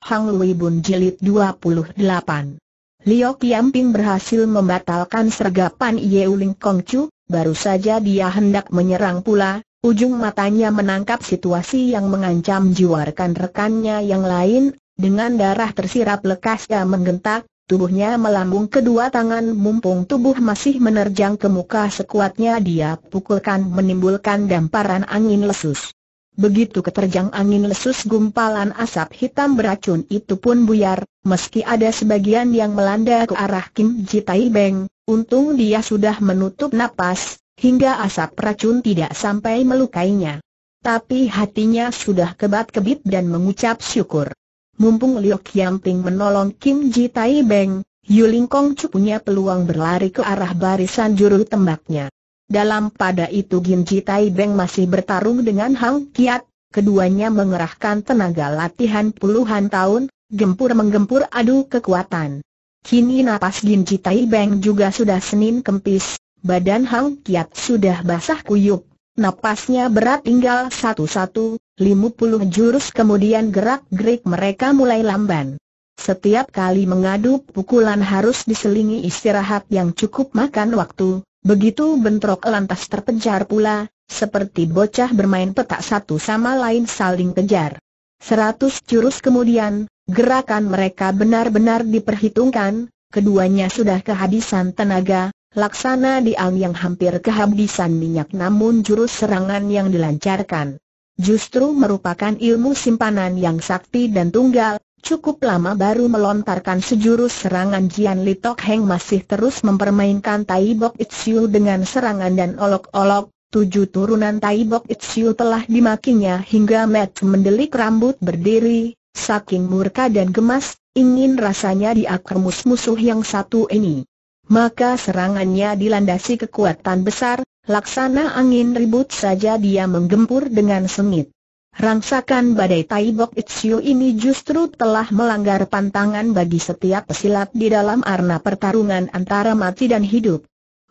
Hang Lui Bun Jilid 28 Liu Yamping berhasil membatalkan sergapan Yeu Ling Kong Chu, baru saja dia hendak menyerang pula, ujung matanya menangkap situasi yang mengancam jiwarkan rekannya yang lain, dengan darah tersirap lekas ia menggentak, tubuhnya melambung kedua tangan mumpung tubuh masih menerjang ke muka sekuatnya dia pukulkan menimbulkan damparan angin lesus. Begitu keterjang angin lesus gumpalan asap hitam beracun itu pun buyar, meski ada sebagian yang melanda ke arah Kim Jitai Beng, untung dia sudah menutup napas, hingga asap racun tidak sampai melukainya. Tapi hatinya sudah kebat-kebit dan mengucap syukur. Mumpung Liu Ping menolong Kim Ji Tai Beng, Ling Kong cukupnya peluang berlari ke arah barisan juru tembaknya. Dalam pada itu Ginji Tai Beng masih bertarung dengan Hang Kiat, keduanya mengerahkan tenaga latihan puluhan tahun, gempur menggempur adu kekuatan. Kini napas Ginji Tai Beng juga sudah senin kempis, badan Hang Kiat sudah basah kuyup, napasnya berat tinggal satu-satu, Lima puluh jurus kemudian gerak-gerik mereka mulai lamban. Setiap kali mengadu pukulan harus diselingi istirahat yang cukup makan waktu, Begitu bentrok lantas terpencar pula, seperti bocah bermain petak satu sama lain saling kejar. Seratus jurus kemudian, gerakan mereka benar-benar diperhitungkan, keduanya sudah kehabisan tenaga, laksana di al yang hampir kehabisan minyak namun jurus serangan yang dilancarkan. Justru merupakan ilmu simpanan yang sakti dan tunggal, Cukup lama baru melontarkan sejurus serangan Jian Li Tok Heng masih terus mempermainkan Tai Bok Itziu dengan serangan dan olok-olok, tujuh turunan Tai Bok Itziu telah dimakinya hingga Matt mendelik rambut berdiri, saking murka dan gemas, ingin rasanya diakermus musuh yang satu ini. Maka serangannya dilandasi kekuatan besar, laksana angin ribut saja dia menggempur dengan sengit. Rangsakan badai Taibok Itsyu ini justru telah melanggar pantangan bagi setiap pesilat di dalam arena pertarungan antara mati dan hidup.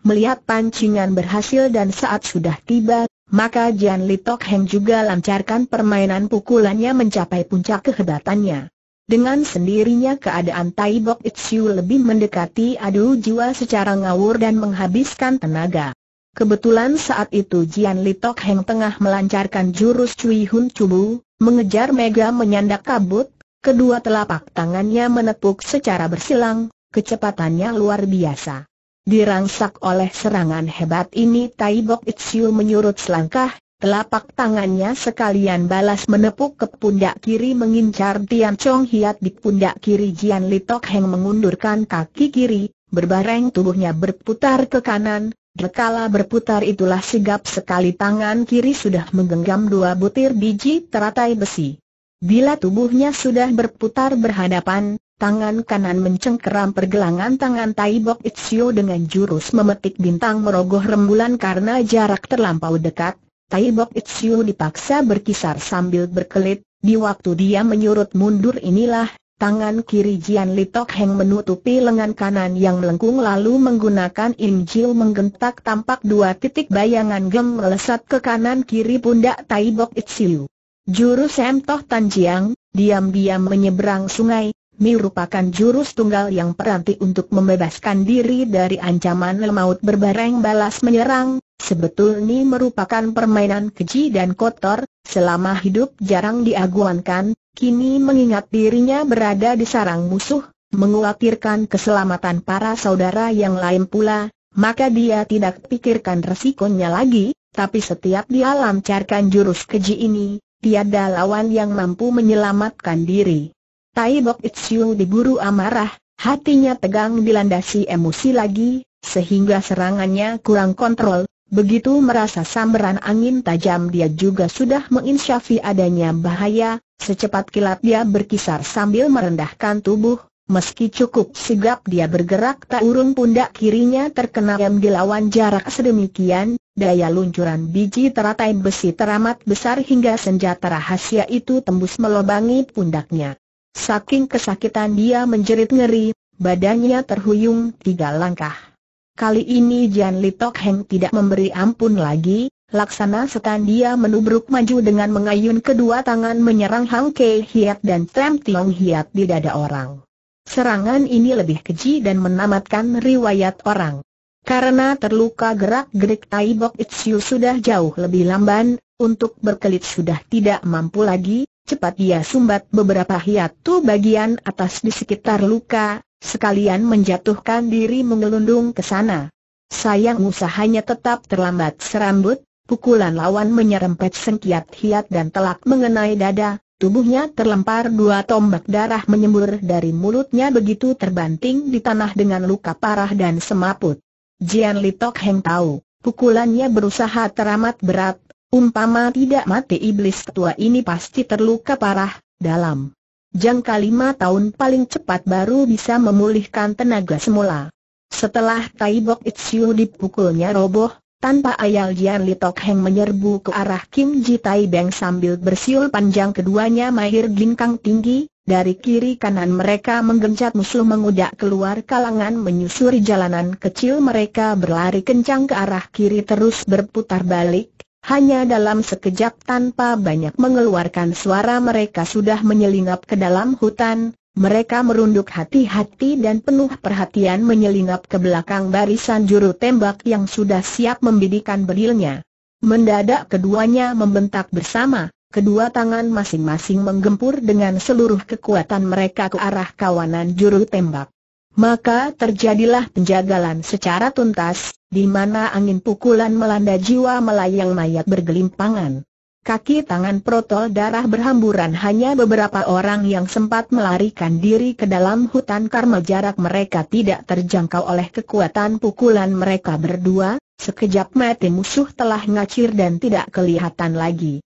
Melihat pancingan berhasil dan saat sudah tiba, maka Jian Li Tok Heng juga lancarkan permainan pukulannya mencapai puncak kehebatannya. Dengan sendirinya keadaan Taibok Bok lebih mendekati adu jiwa secara ngawur dan menghabiskan tenaga. Kebetulan saat itu Jian Li Heng tengah melancarkan jurus Cui Hun Cubu, mengejar Mega menyandak kabut, kedua telapak tangannya menepuk secara bersilang, kecepatannya luar biasa. Dirangsak oleh serangan hebat ini Tai Bok Itziu menyurut selangkah, telapak tangannya sekalian balas menepuk ke pundak kiri mengincar Tian Chong Hiat di pundak kiri Jian Li Heng mengundurkan kaki kiri, berbareng tubuhnya berputar ke kanan, Berkala berputar itulah sigap sekali tangan kiri sudah menggenggam dua butir biji teratai besi. Bila tubuhnya sudah berputar berhadapan, tangan kanan mencengkeram pergelangan tangan Taibok Bok Itzio dengan jurus memetik bintang merogoh rembulan karena jarak terlampau dekat. Taibok Bok Itzio dipaksa berkisar sambil berkelit, di waktu dia menyurut mundur inilah, Tangan kiri Jian Litok Heng menutupi lengan kanan yang melengkung lalu menggunakan Injil menggentak tampak dua titik bayangan gem melesat ke kanan kiri pundak Tai Bok Itsiu. Jurus Tan Tanjiang, diam-diam menyeberang sungai, merupakan jurus tunggal yang peranti untuk membebaskan diri dari ancaman lemaut berbareng balas menyerang, sebetulnya merupakan permainan keji dan kotor, selama hidup jarang diaguankan, kini mengingat dirinya berada di sarang musuh, menguatirkan keselamatan para saudara yang lain pula, maka dia tidak pikirkan resikonya lagi, tapi setiap dia lancarkan jurus keji ini, tiada lawan yang mampu menyelamatkan diri. Tai Bok Itziu diburu amarah, hatinya tegang dilandasi emosi lagi, sehingga serangannya kurang kontrol. Begitu merasa sambaran angin tajam dia juga sudah menginsyafi adanya bahaya, secepat kilat dia berkisar sambil merendahkan tubuh, meski cukup sigap dia bergerak tak urung pundak kirinya terkena yang dilawan jarak sedemikian, daya luncuran biji teratai besi teramat besar hingga senjata rahasia itu tembus melobangi pundaknya. Saking kesakitan dia menjerit ngeri, badannya terhuyung tiga langkah. Kali ini Jian Li Tok Heng tidak memberi ampun lagi, laksana setan dia menubruk maju dengan mengayun kedua tangan menyerang Hang Kei Hiat dan Tem Tiong Hiat di dada orang. Serangan ini lebih keji dan menamatkan riwayat orang. Karena terluka gerak-gerik Tai Bok Itziu sudah jauh lebih lamban, untuk berkelit sudah tidak mampu lagi, Cepat dia sumbat beberapa hiatu bagian atas di sekitar luka, sekalian menjatuhkan diri mengelundung ke sana. Sayang usahanya tetap terlambat serambut, pukulan lawan menyerempet sengkiat hiat dan telak mengenai dada, tubuhnya terlempar dua tombak darah menyembur dari mulutnya begitu terbanting di tanah dengan luka parah dan semaput. Jian Litok Heng tahu, pukulannya berusaha teramat berat, Umpama tidak mati iblis ketua ini pasti terluka parah, dalam jangka lima tahun paling cepat baru bisa memulihkan tenaga semula. Setelah Tai Bok Itziu dipukulnya roboh, tanpa ayal Jian Li Tok Heng menyerbu ke arah Kim Ji Tai Beng sambil bersiul panjang keduanya mahir ginkang tinggi, dari kiri kanan mereka menggencat musuh mengudak keluar kalangan menyusuri jalanan kecil mereka berlari kencang ke arah kiri terus berputar balik, hanya dalam sekejap tanpa banyak mengeluarkan suara mereka sudah menyelinap ke dalam hutan, mereka merunduk hati-hati dan penuh perhatian menyelinap ke belakang barisan juru tembak yang sudah siap membidikan berilnya. Mendadak keduanya membentak bersama, kedua tangan masing-masing menggempur dengan seluruh kekuatan mereka ke arah kawanan juru tembak. Maka terjadilah penjagalan secara tuntas, di mana angin pukulan melanda jiwa melayang mayat bergelimpangan. Kaki tangan protol darah berhamburan hanya beberapa orang yang sempat melarikan diri ke dalam hutan karena jarak mereka tidak terjangkau oleh kekuatan pukulan mereka berdua, sekejap mati musuh telah ngacir dan tidak kelihatan lagi.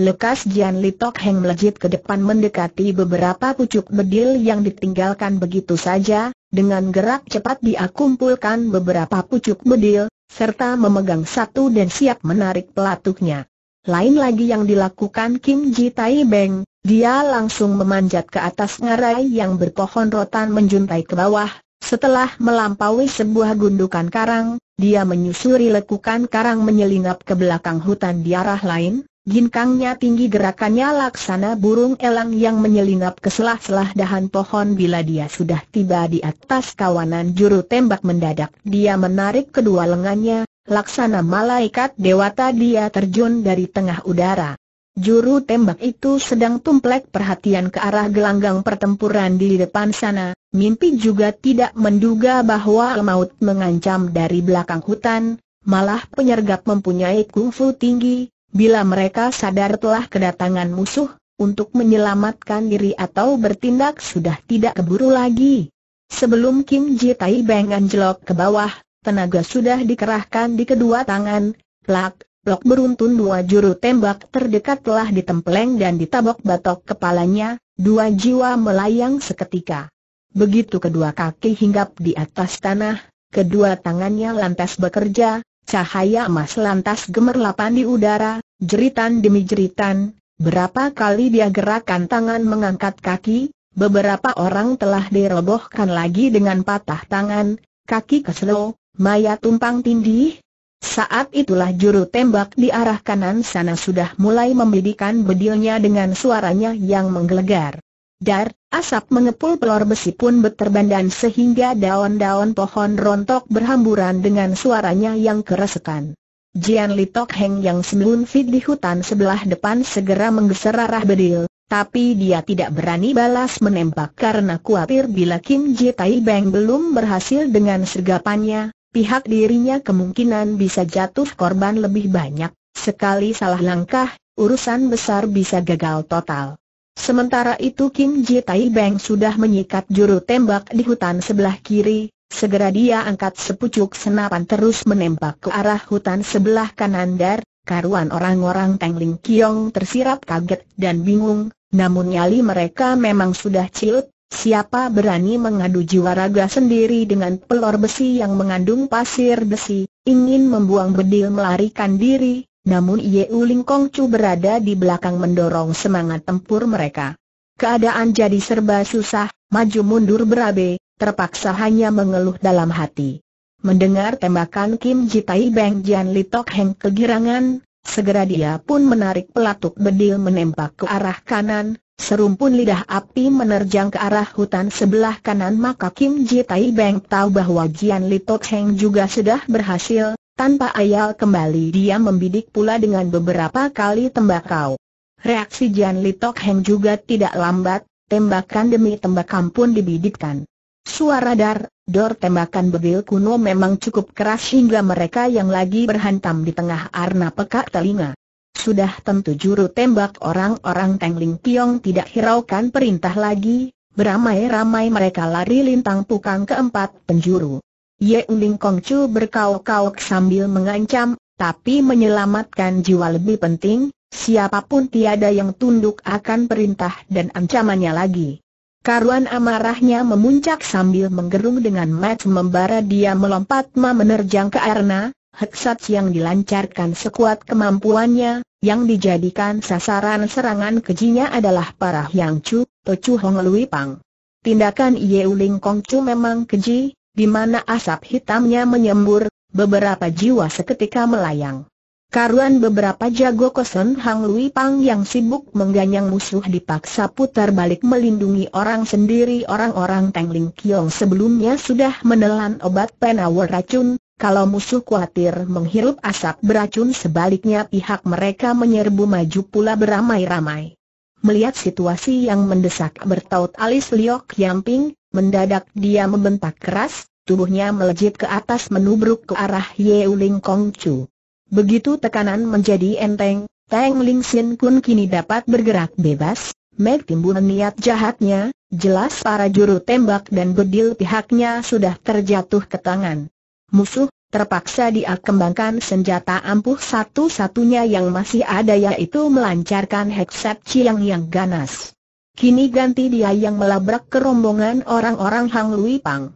Lekas Jian Li Tok Heng melejit ke depan mendekati beberapa pucuk bedil yang ditinggalkan begitu saja, dengan gerak cepat dia kumpulkan beberapa pucuk bedil, serta memegang satu dan siap menarik pelatuknya. Lain lagi yang dilakukan Kim Ji Tai Beng, dia langsung memanjat ke atas ngarai yang berpohon rotan menjuntai ke bawah, setelah melampaui sebuah gundukan karang, dia menyusuri lekukan karang menyelinap ke belakang hutan di arah lain, Ginkangnya tinggi gerakannya laksana burung elang yang menyelinap ke selah-selah dahan pohon bila dia sudah tiba di atas kawanan juru tembak mendadak dia menarik kedua lengannya, laksana malaikat dewata dia terjun dari tengah udara. Juru tembak itu sedang tumplek perhatian ke arah gelanggang pertempuran di depan sana, mimpi juga tidak menduga bahwa maut mengancam dari belakang hutan, malah penyergap mempunyai kungfu tinggi, Bila mereka sadar telah kedatangan musuh, untuk menyelamatkan diri atau bertindak sudah tidak keburu lagi. Sebelum Kim Ji Tai Beng anjlok ke bawah, tenaga sudah dikerahkan di kedua tangan, plak, Blok beruntun dua juru tembak terdekat telah ditempeleng dan ditabok batok kepalanya, dua jiwa melayang seketika. Begitu kedua kaki hinggap di atas tanah, kedua tangannya lantas bekerja, Cahaya emas lantas gemerlapan di udara, jeritan demi jeritan, berapa kali dia gerakan tangan mengangkat kaki, beberapa orang telah dirobohkan lagi dengan patah tangan, kaki keselo, maya tumpang tindih. Saat itulah juru tembak di arah kanan sana sudah mulai membidikan bedilnya dengan suaranya yang menggelegar. Dar, asap mengepul pelor besi pun dan sehingga daun-daun pohon rontok berhamburan dengan suaranya yang keresekan. Jian Li Tok Heng yang fit di hutan sebelah depan segera menggeser arah bedil, tapi dia tidak berani balas menembak karena khawatir bila Kim Ji Tai Beng belum berhasil dengan sergapannya, pihak dirinya kemungkinan bisa jatuh korban lebih banyak. Sekali salah langkah, urusan besar bisa gagal total. Sementara itu Kim Ji Tai Beng sudah menyikat juru tembak di hutan sebelah kiri, segera dia angkat sepucuk senapan terus menembak ke arah hutan sebelah kanan dar, karuan orang-orang Teng Ling Kiong tersirat kaget dan bingung, namun nyali mereka memang sudah ciut, siapa berani mengadu jiwa raga sendiri dengan pelor besi yang mengandung pasir besi, ingin membuang bedil melarikan diri, namun U Ling Kong Chu berada di belakang mendorong semangat tempur mereka. Keadaan jadi serba susah, maju mundur berabe, terpaksa hanya mengeluh dalam hati. Mendengar tembakan Kim Tai Beng Jian Litok Heng kegirangan, segera dia pun menarik pelatuk bedil menembak ke arah kanan, serumpun lidah api menerjang ke arah hutan sebelah kanan maka Kim Tai Beng tahu bahwa Jian Litok Heng juga sudah berhasil, tanpa ayal kembali dia membidik pula dengan beberapa kali tembakau. Reaksi Jan Li Tok Heng juga tidak lambat, tembakan demi tembakan pun dibidikkan. Suara dar, dor tembakan bedil kuno memang cukup keras hingga mereka yang lagi berhantam di tengah arna pekak telinga. Sudah tentu juru tembak orang-orang Teng Ling Piong tidak hiraukan perintah lagi, beramai-ramai mereka lari lintang pukang keempat penjuru. Ye Kong Kongcu berkauk-kauk sambil mengancam, tapi menyelamatkan jiwa lebih penting, siapapun tiada yang tunduk akan perintah dan ancamannya lagi. Karuan amarahnya memuncak sambil menggerung dengan mat membara dia melompat ma menerjang ke Arna, heksat yang dilancarkan sekuat kemampuannya, yang dijadikan sasaran serangan kejinya adalah para Hyang Chu, Tochu Hong Lui Pang. Tindakan Ye Uling Kong Chu memang keji, di mana asap hitamnya menyembur, beberapa jiwa seketika melayang. Karuan beberapa jago kosen Hang Lui Pang yang sibuk mengganyang musuh dipaksa putar balik melindungi orang sendiri orang-orang Teng Ling Kiong sebelumnya sudah menelan obat penawar racun, kalau musuh khawatir menghirup asap beracun sebaliknya pihak mereka menyerbu maju pula beramai-ramai. Melihat situasi yang mendesak bertaut alis Liok Yamping, Mendadak dia membentak keras, tubuhnya melejit ke atas menubruk ke arah Ye Uling Kong Chu. Begitu tekanan menjadi enteng, Teng Ling Xin Kun kini dapat bergerak bebas, Meg timbul niat jahatnya, jelas para juru tembak dan bedil pihaknya sudah terjatuh ke tangan. Musuh, terpaksa dia kembangkan senjata ampuh satu-satunya yang masih ada yaitu melancarkan heksat Chiang yang ganas. Kini ganti dia yang melabrak kerombongan orang-orang Hang Lui Pang.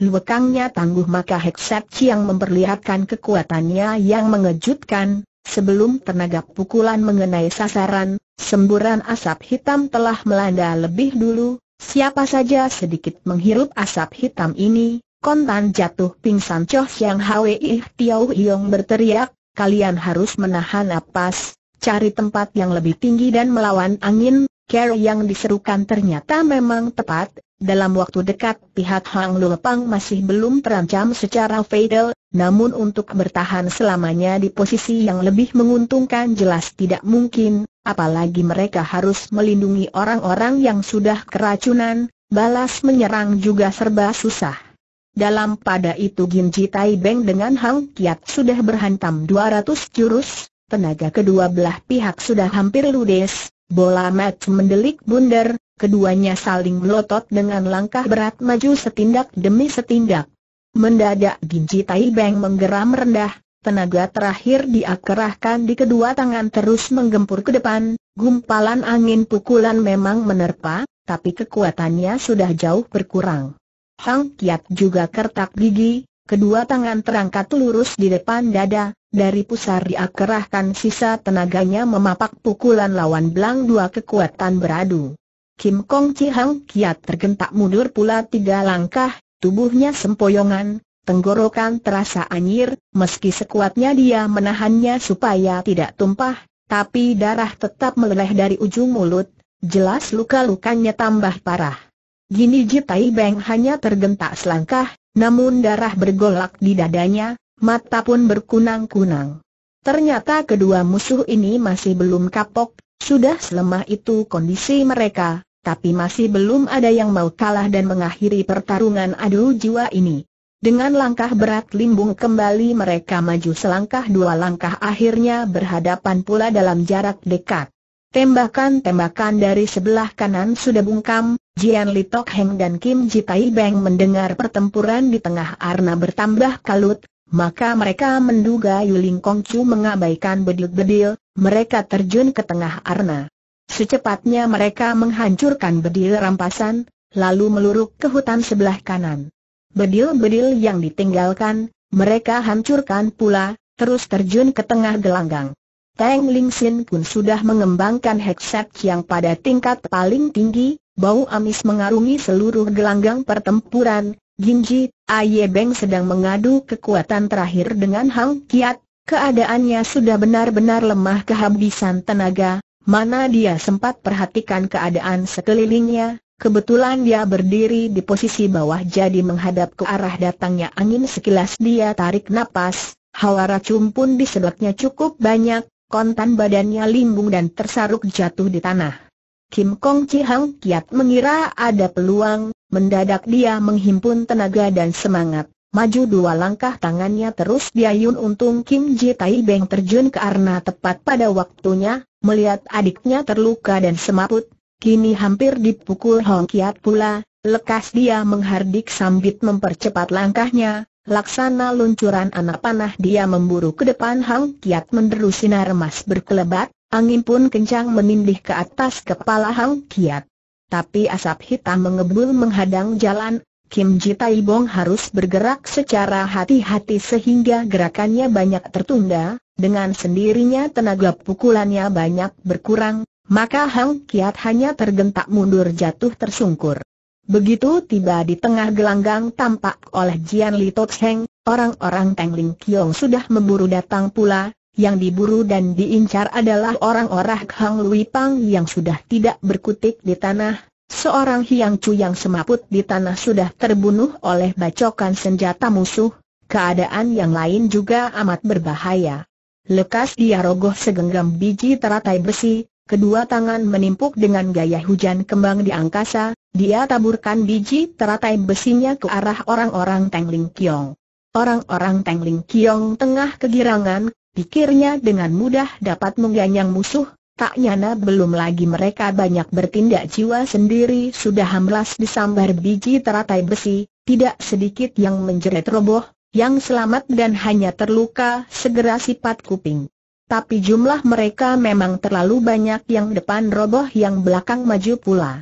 Luekangnya tangguh maka Heksat Chiang memperlihatkan kekuatannya yang mengejutkan, sebelum tenaga pukulan mengenai sasaran, semburan asap hitam telah melanda lebih dulu, siapa saja sedikit menghirup asap hitam ini, kontan jatuh pingsan Choh Siang Hwi Tiau Hiong berteriak, kalian harus menahan napas, cari tempat yang lebih tinggi dan melawan angin, Care yang diserukan ternyata memang tepat, dalam waktu dekat pihak Hang Lulepang masih belum terancam secara fatal, namun untuk bertahan selamanya di posisi yang lebih menguntungkan jelas tidak mungkin, apalagi mereka harus melindungi orang-orang yang sudah keracunan, balas menyerang juga serba susah. Dalam pada itu Ginji Tai Beng dengan Hang Kiat sudah berhantam 200 jurus, tenaga kedua belah pihak sudah hampir ludes, Bola match mendelik bundar, keduanya saling melotot dengan langkah berat maju setindak demi setindak. Mendadak Ginji Tai Beng menggeram rendah, tenaga terakhir diakerahkan di kedua tangan terus menggempur ke depan, gumpalan angin pukulan memang menerpa, tapi kekuatannya sudah jauh berkurang. Hang Kiat juga kertak gigi, kedua tangan terangkat lurus di depan dada, dari pusar diakerahkan sisa tenaganya memapak pukulan lawan belang dua kekuatan beradu. Kim Kong Chi Hang kiat tergentak mundur pula tiga langkah, tubuhnya sempoyongan, tenggorokan terasa anjir, meski sekuatnya dia menahannya supaya tidak tumpah, tapi darah tetap meleleh dari ujung mulut, jelas luka-lukanya tambah parah. Gini Tai Beng hanya tergentak selangkah, namun darah bergolak di dadanya, mata pun berkunang-kunang. Ternyata kedua musuh ini masih belum kapok, sudah selemah itu kondisi mereka, tapi masih belum ada yang mau kalah dan mengakhiri pertarungan adu jiwa ini. Dengan langkah berat limbung kembali mereka maju selangkah dua langkah akhirnya berhadapan pula dalam jarak dekat. Tembakan-tembakan dari sebelah kanan sudah bungkam, Jian Li Tok Heng dan Kim Ji Tai Beng mendengar pertempuran di tengah arna bertambah kalut, maka mereka menduga Yuling Kongcu mengabaikan bedil-bedil, mereka terjun ke tengah arna. Secepatnya mereka menghancurkan bedil rampasan, lalu meluruk ke hutan sebelah kanan. Bedil-bedil yang ditinggalkan, mereka hancurkan pula, terus terjun ke tengah gelanggang. Tang Xin pun sudah mengembangkan headset yang pada tingkat paling tinggi, bau amis mengarungi seluruh gelanggang pertempuran, Ginji, Aye Beng sedang mengadu kekuatan terakhir dengan Hang Kiat, keadaannya sudah benar-benar lemah kehabisan tenaga, mana dia sempat perhatikan keadaan sekelilingnya, Kebetulan dia berdiri di posisi bawah jadi menghadap ke arah datangnya angin sekilas dia tarik napas, hawa racun pun sebelahnya cukup banyak, kontan badannya limbung dan tersaruk jatuh di tanah. Kim Kong Chi Hang Kiat mengira ada peluang, mendadak dia menghimpun tenaga dan semangat. Maju dua langkah tangannya terus diayun untung Kim Ji Tai Beng terjun ke arna tepat pada waktunya, melihat adiknya terluka dan semaput, kini hampir dipukul Hong Kiat pula, lekas dia menghardik sambit mempercepat langkahnya, Laksana luncuran anak panah dia memburu ke depan Hang Kiat menderu sinar emas berkelebat, angin pun kencang menindih ke atas kepala Hang Kiat. Tapi asap hitam mengebul menghadang jalan, Kim Tai Bong harus bergerak secara hati-hati sehingga gerakannya banyak tertunda, dengan sendirinya tenaga pukulannya banyak berkurang, maka Hang Kiat hanya tergentak mundur jatuh tersungkur. Begitu tiba di tengah gelanggang tampak oleh Jian Li Tok orang-orang Teng Ling Kiong sudah memburu datang pula, yang diburu dan diincar adalah orang-orang Hang Lui Pang yang sudah tidak berkutik di tanah, seorang Hiang Chu yang semaput di tanah sudah terbunuh oleh bacokan senjata musuh, keadaan yang lain juga amat berbahaya. Lekas dia rogoh segenggam biji teratai besi, kedua tangan menimpuk dengan gaya hujan kembang di angkasa, dia taburkan biji teratai besinya ke arah orang-orang Teng Ling Kiong. Orang-orang Teng Ling Kiong tengah kegirangan, pikirnya dengan mudah dapat mengganyang musuh, tak nyana belum lagi mereka banyak bertindak jiwa sendiri sudah hamlas disambar biji teratai besi, tidak sedikit yang menjerit roboh, yang selamat dan hanya terluka segera sifat kuping. Tapi jumlah mereka memang terlalu banyak yang depan roboh yang belakang maju pula.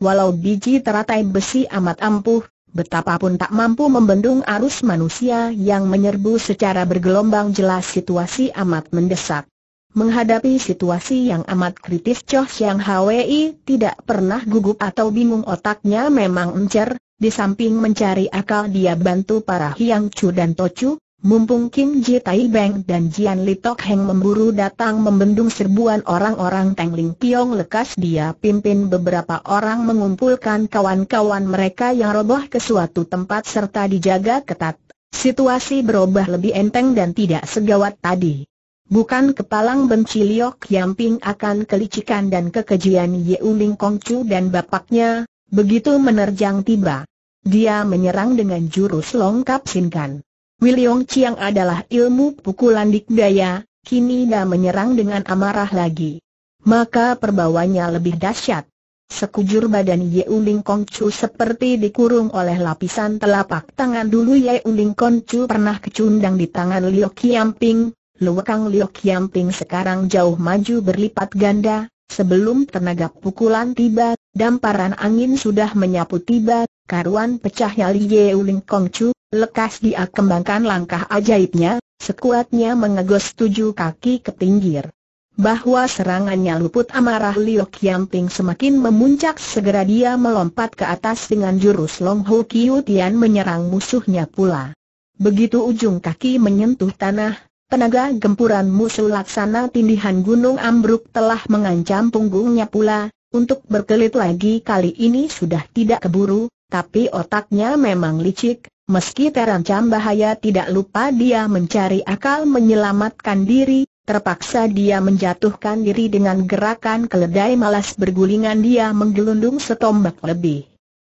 Walau biji teratai besi amat ampuh, betapapun tak mampu membendung arus manusia yang menyerbu secara bergelombang jelas situasi amat mendesak. Menghadapi situasi yang amat kritis Choh Siang Hwi tidak pernah gugup atau bingung otaknya memang encer, di samping mencari akal dia bantu para Hiang Chu dan Tochu, Mumpung Kim Ji Tai Beng dan Jian Li Tok Heng memburu datang membendung serbuan orang-orang Teng Ling Piong lekas dia pimpin beberapa orang mengumpulkan kawan-kawan mereka yang roboh ke suatu tempat serta dijaga ketat. Situasi berubah lebih enteng dan tidak segawat tadi. Bukan kepalang benci Liok Ping akan kelicikan dan kekejian Yeu Ling Kongcu dan bapaknya, begitu menerjang tiba. Dia menyerang dengan jurus longkap sinkan. Wiliong Chiang adalah ilmu pukulan dikdaya, kini dah menyerang dengan amarah lagi. Maka perbawanya lebih dahsyat. Sekujur badan Ye Uling Kong Chu seperti dikurung oleh lapisan telapak tangan dulu Ye Uling Kong Chu pernah kecundang di tangan Liu Kiamping, Luwakang Liu Kiamping sekarang jauh maju berlipat ganda, Sebelum tenaga pukulan tiba, damparan angin sudah menyapu tiba, karuan pecahnya Li Ye Uling Kong Chu, Lekas dia kembangkan langkah ajaibnya, sekuatnya mengegos tujuh kaki ke pinggir. Bahwa serangannya luput amarah Liu Qiangping semakin memuncak segera dia melompat ke atas dengan jurus Long Hou Kiu Tian menyerang musuhnya pula. Begitu ujung kaki menyentuh tanah, tenaga gempuran musuh laksana tindihan gunung ambruk telah mengancam punggungnya pula, untuk berkelit lagi kali ini sudah tidak keburu, tapi otaknya memang licik, Meski terancam bahaya tidak lupa dia mencari akal menyelamatkan diri, terpaksa dia menjatuhkan diri dengan gerakan keledai malas bergulingan dia menggelundung setombak lebih.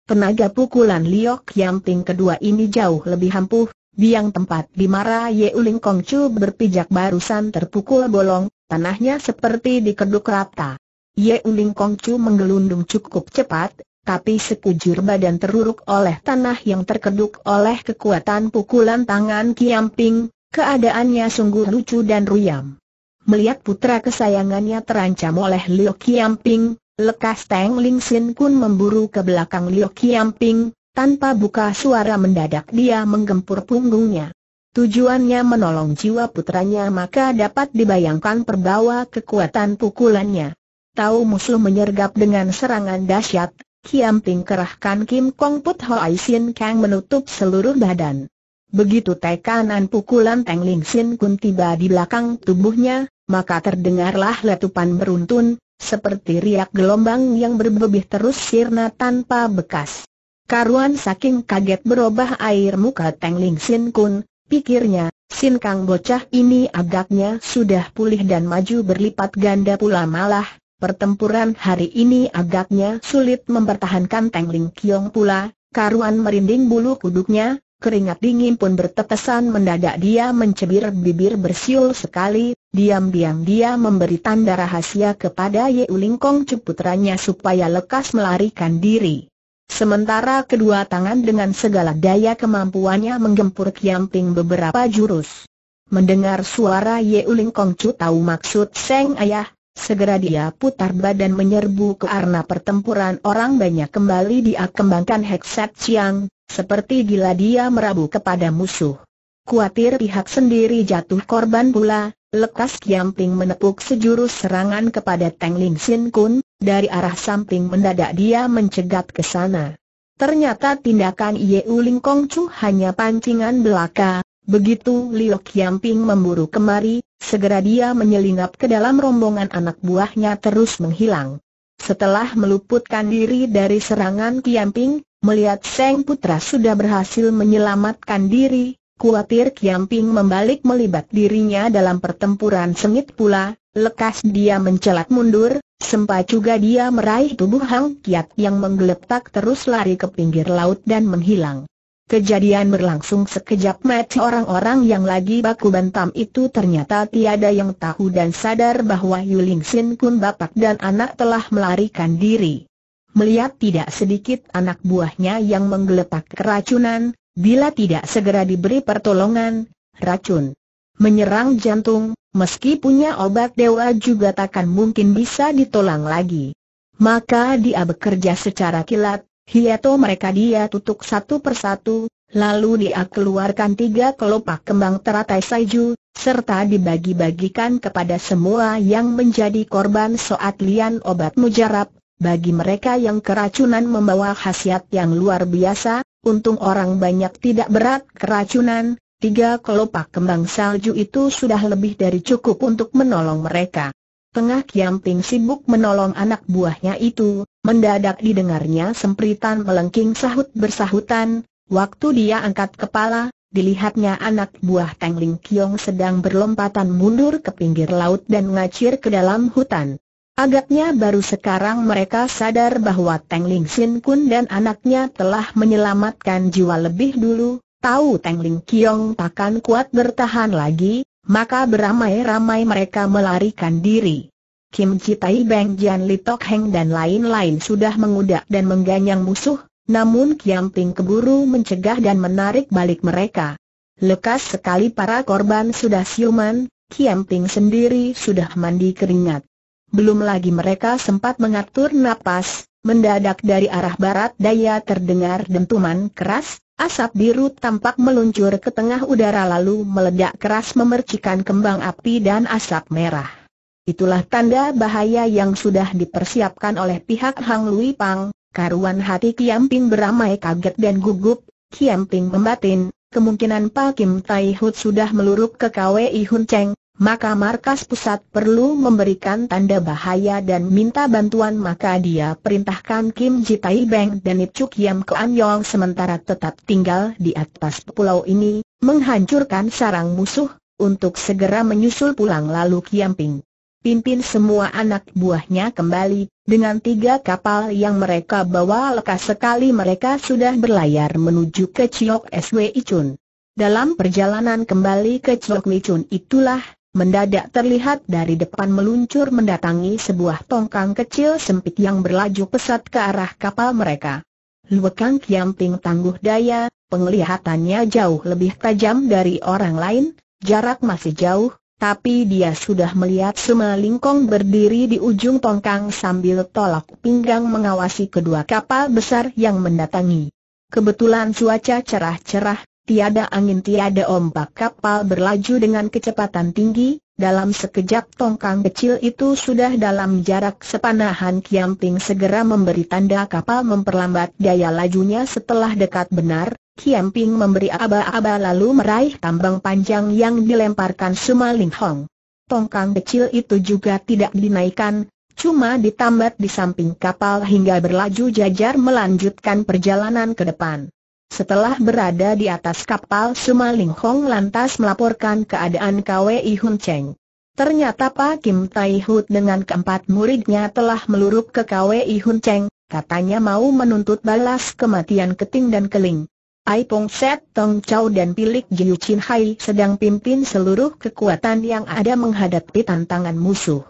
Tenaga pukulan Liok yang ting kedua ini jauh lebih ampuh, biang tempat di Mara Yeuling Kongcu berpijak barusan terpukul bolong, tanahnya seperti dikeduk rata. Yeuling Kongcu menggelundung cukup cepat, tapi sekujur badan teruruk oleh tanah yang terkeduk oleh kekuatan pukulan tangan Kiamping, keadaannya sungguh lucu dan ruyam. Melihat putra kesayangannya terancam oleh Liu Kiamping, lekas Teng Ling Sin Kun memburu ke belakang Liu Kiamping, tanpa buka suara mendadak dia menggempur punggungnya. Tujuannya menolong jiwa putranya maka dapat dibayangkan perbawa kekuatan pukulannya. Tahu musuh menyergap dengan serangan dahsyat, Kiam Ping kerahkan Kim Kong Put Ho Sin Kang menutup seluruh badan. Begitu tekanan pukulan Tang Ling Sin Kun tiba di belakang tubuhnya, maka terdengarlah letupan beruntun, seperti riak gelombang yang berbebih terus sirna tanpa bekas. Karuan saking kaget berubah air muka Tang Ling Sin Kun, pikirnya, Sin Kang bocah ini agaknya sudah pulih dan maju berlipat ganda pula malah, Pertempuran hari ini agaknya sulit mempertahankan Teng Ling Kiong pula, karuan merinding bulu kuduknya, keringat dingin pun bertetesan mendadak dia mencebir bibir bersiul sekali, diam-diam dia memberi tanda rahasia kepada Ye Ulingkong putranya supaya lekas melarikan diri. Sementara kedua tangan dengan segala daya kemampuannya menggempur kiamping beberapa jurus. Mendengar suara Ye Ulingkong Chu tahu maksud Seng Ayah, Segera dia putar badan menyerbu ke arah pertempuran orang banyak kembali dia kembangkan heksat siang, seperti gila dia merabu kepada musuh. Kuatir pihak sendiri jatuh korban pula, lekas Kiamping menepuk sejurus serangan kepada Teng Ling Sin Kun, dari arah samping mendadak dia mencegat ke sana. Ternyata tindakan Ye Uling Kong Chu hanya pancingan belaka, Begitu Liu Qiangping memburu kemari, segera dia menyelinap ke dalam rombongan anak buahnya terus menghilang. Setelah meluputkan diri dari serangan Qiangping, melihat Seng Putra sudah berhasil menyelamatkan diri, kuatir Qiangping membalik melibat dirinya dalam pertempuran sengit pula, lekas dia mencelat mundur, sempat juga dia meraih tubuh Hang Kiat yang menggeletak terus lari ke pinggir laut dan menghilang. Kejadian berlangsung sekejap mati orang-orang yang lagi baku bantam itu ternyata tiada yang tahu dan sadar bahwa Yuling Sin Kun bapak dan anak telah melarikan diri. Melihat tidak sedikit anak buahnya yang menggeletak keracunan, bila tidak segera diberi pertolongan, racun menyerang jantung, meski punya obat dewa juga takkan mungkin bisa ditolong lagi. Maka dia bekerja secara kilat, Hiato mereka dia tutup satu persatu, lalu dia keluarkan tiga kelopak kembang teratai salju, serta dibagi-bagikan kepada semua yang menjadi korban soat lian obat mujarab, bagi mereka yang keracunan membawa khasiat yang luar biasa, untung orang banyak tidak berat keracunan, tiga kelopak kembang salju itu sudah lebih dari cukup untuk menolong mereka. Tengah Kiamping sibuk menolong anak buahnya itu, Mendadak didengarnya sempritan melengking sahut bersahutan, waktu dia angkat kepala, dilihatnya anak buah Tang Ling Kiong sedang berlompatan mundur ke pinggir laut dan ngacir ke dalam hutan. Agaknya baru sekarang mereka sadar bahwa Tang Ling Sin Kun dan anaknya telah menyelamatkan jiwa lebih dulu, tahu Tang Ling Kiong takkan kuat bertahan lagi, maka beramai-ramai mereka melarikan diri. Kim Ji Tai, Bang Jian Li Tok Heng dan lain-lain sudah mengudak dan mengganyang musuh, namun Kiam Ping keburu mencegah dan menarik balik mereka. Lekas sekali para korban sudah siuman, Kiam Ping sendiri sudah mandi keringat. Belum lagi mereka sempat mengatur napas, mendadak dari arah barat daya terdengar dentuman keras, Asap biru tampak meluncur ke tengah udara lalu meledak keras memercikan kembang api dan asap merah. Itulah tanda bahaya yang sudah dipersiapkan oleh pihak Hang Lui Pang, karuan hati Kiam Ping beramai kaget dan gugup, Kiam Ping membatin, kemungkinan Pak Kim Tai Hut sudah meluruk ke KWI Hun Cheng, maka markas pusat perlu memberikan tanda bahaya dan minta bantuan maka dia perintahkan Kim Ji Tai Beng dan Ip Chuk Yam ke Anyong sementara tetap tinggal di atas pulau ini, menghancurkan sarang musuh, untuk segera menyusul pulang lalu Kiam Ping pimpin semua anak buahnya kembali, dengan tiga kapal yang mereka bawa lekas sekali mereka sudah berlayar menuju ke Ciok SW Chun. Dalam perjalanan kembali ke Ciok Swi itulah, mendadak terlihat dari depan meluncur mendatangi sebuah tongkang kecil sempit yang berlaju pesat ke arah kapal mereka. Luekang Kiamping tangguh daya, penglihatannya jauh lebih tajam dari orang lain, jarak masih jauh, tapi dia sudah melihat semua Lingkong berdiri di ujung tongkang sambil tolak pinggang mengawasi kedua kapal besar yang mendatangi. Kebetulan cuaca cerah-cerah, tiada angin tiada ombak kapal berlaju dengan kecepatan tinggi, dalam sekejap tongkang kecil itu sudah dalam jarak sepanahan Kiam segera memberi tanda kapal memperlambat daya lajunya setelah dekat benar, Kiam memberi aba-aba lalu meraih tambang panjang yang dilemparkan Suma Ling Hong. Tongkang kecil itu juga tidak dinaikkan, cuma ditambat di samping kapal hingga berlaju jajar melanjutkan perjalanan ke depan. Setelah berada di atas kapal Sumaling Hong lantas melaporkan keadaan KWI Hun Cheng. Ternyata Pak Kim Tai Hut dengan keempat muridnya telah meluruk ke KWI Hun Cheng, katanya mau menuntut balas kematian Keting dan Keling. Ai Pong Set Tong Chow dan Pilik Jiu Chin Hai sedang pimpin seluruh kekuatan yang ada menghadapi tantangan musuh.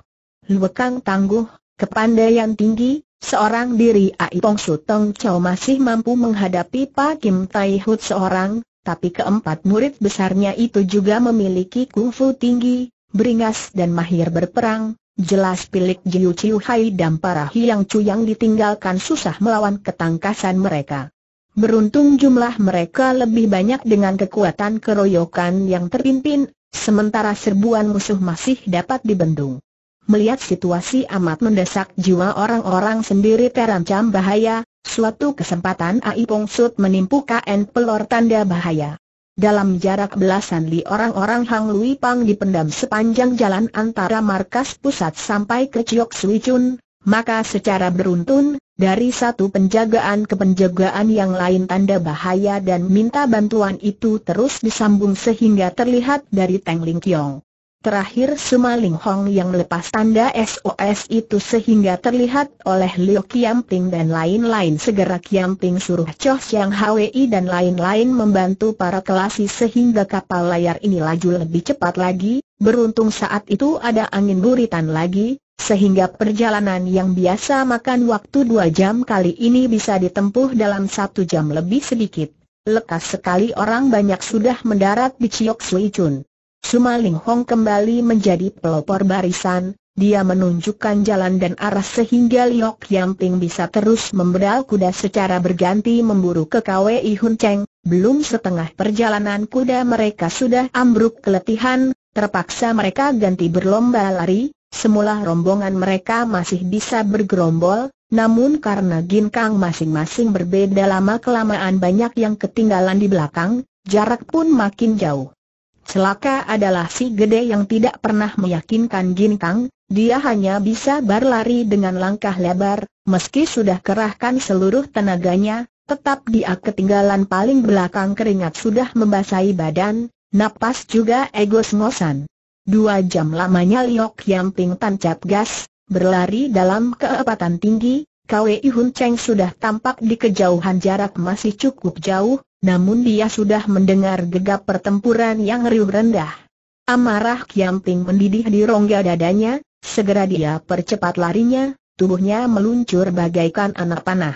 Luwekang tangguh, kepandaian tinggi, Seorang diri Ai Pong Su Teng Chow masih mampu menghadapi Pak Kim Tai Hut seorang, tapi keempat murid besarnya itu juga memiliki kungfu tinggi, beringas dan mahir berperang, Jelas pilik Jiu Chiu Hai dan para Hiang Chu yang ditinggalkan susah melawan ketangkasan mereka. Beruntung jumlah mereka lebih banyak dengan kekuatan keroyokan yang terpimpin, sementara serbuan musuh masih dapat dibendung. Melihat situasi amat mendesak jiwa orang-orang sendiri terancam bahaya, suatu kesempatan Ai Pong Sut menimpu KN Pelor tanda bahaya. Dalam jarak belasan li orang-orang Hang Lui Pang dipendam sepanjang jalan antara markas pusat sampai ke Chiok Sui Chun, maka secara beruntun, dari satu penjagaan ke penjagaan yang lain tanda bahaya dan minta bantuan itu terus disambung sehingga terlihat dari Teng Ling Kiong. Terakhir semaling Hong yang lepas tanda SOS itu sehingga terlihat oleh Liu Kiamping dan lain-lain segera Kiamping suruh Choh Siang Hwi dan lain-lain membantu para kelasi sehingga kapal layar ini laju lebih cepat lagi, beruntung saat itu ada angin buritan lagi, sehingga perjalanan yang biasa makan waktu dua jam kali ini bisa ditempuh dalam satu jam lebih sedikit. Lekas sekali orang banyak sudah mendarat di Chiok Sui Chun. Sumaling Hong kembali menjadi pelopor barisan, dia menunjukkan jalan dan arah sehingga Liok Yang Ting bisa terus memberal kuda secara berganti memburu ke KWI Hun Cheng, belum setengah perjalanan kuda mereka sudah ambruk keletihan, terpaksa mereka ganti berlomba lari, semula rombongan mereka masih bisa bergerombol, namun karena ginkang masing-masing berbeda lama kelamaan banyak yang ketinggalan di belakang, jarak pun makin jauh. Celaka adalah si gede yang tidak pernah meyakinkan Gintang, dia hanya bisa berlari dengan langkah lebar, meski sudah kerahkan seluruh tenaganya, tetap dia ketinggalan paling belakang keringat sudah membasahi badan, napas juga ego ngosan. Dua jam lamanya Liok Yamping tancap gas, berlari dalam kecepatan tinggi, Kwe Hun Cheng sudah tampak di kejauhan jarak masih cukup jauh, namun dia sudah mendengar gegap pertempuran yang riuh rendah. Amarah Kiamping mendidih di rongga dadanya, segera dia percepat larinya, tubuhnya meluncur bagaikan anak panah.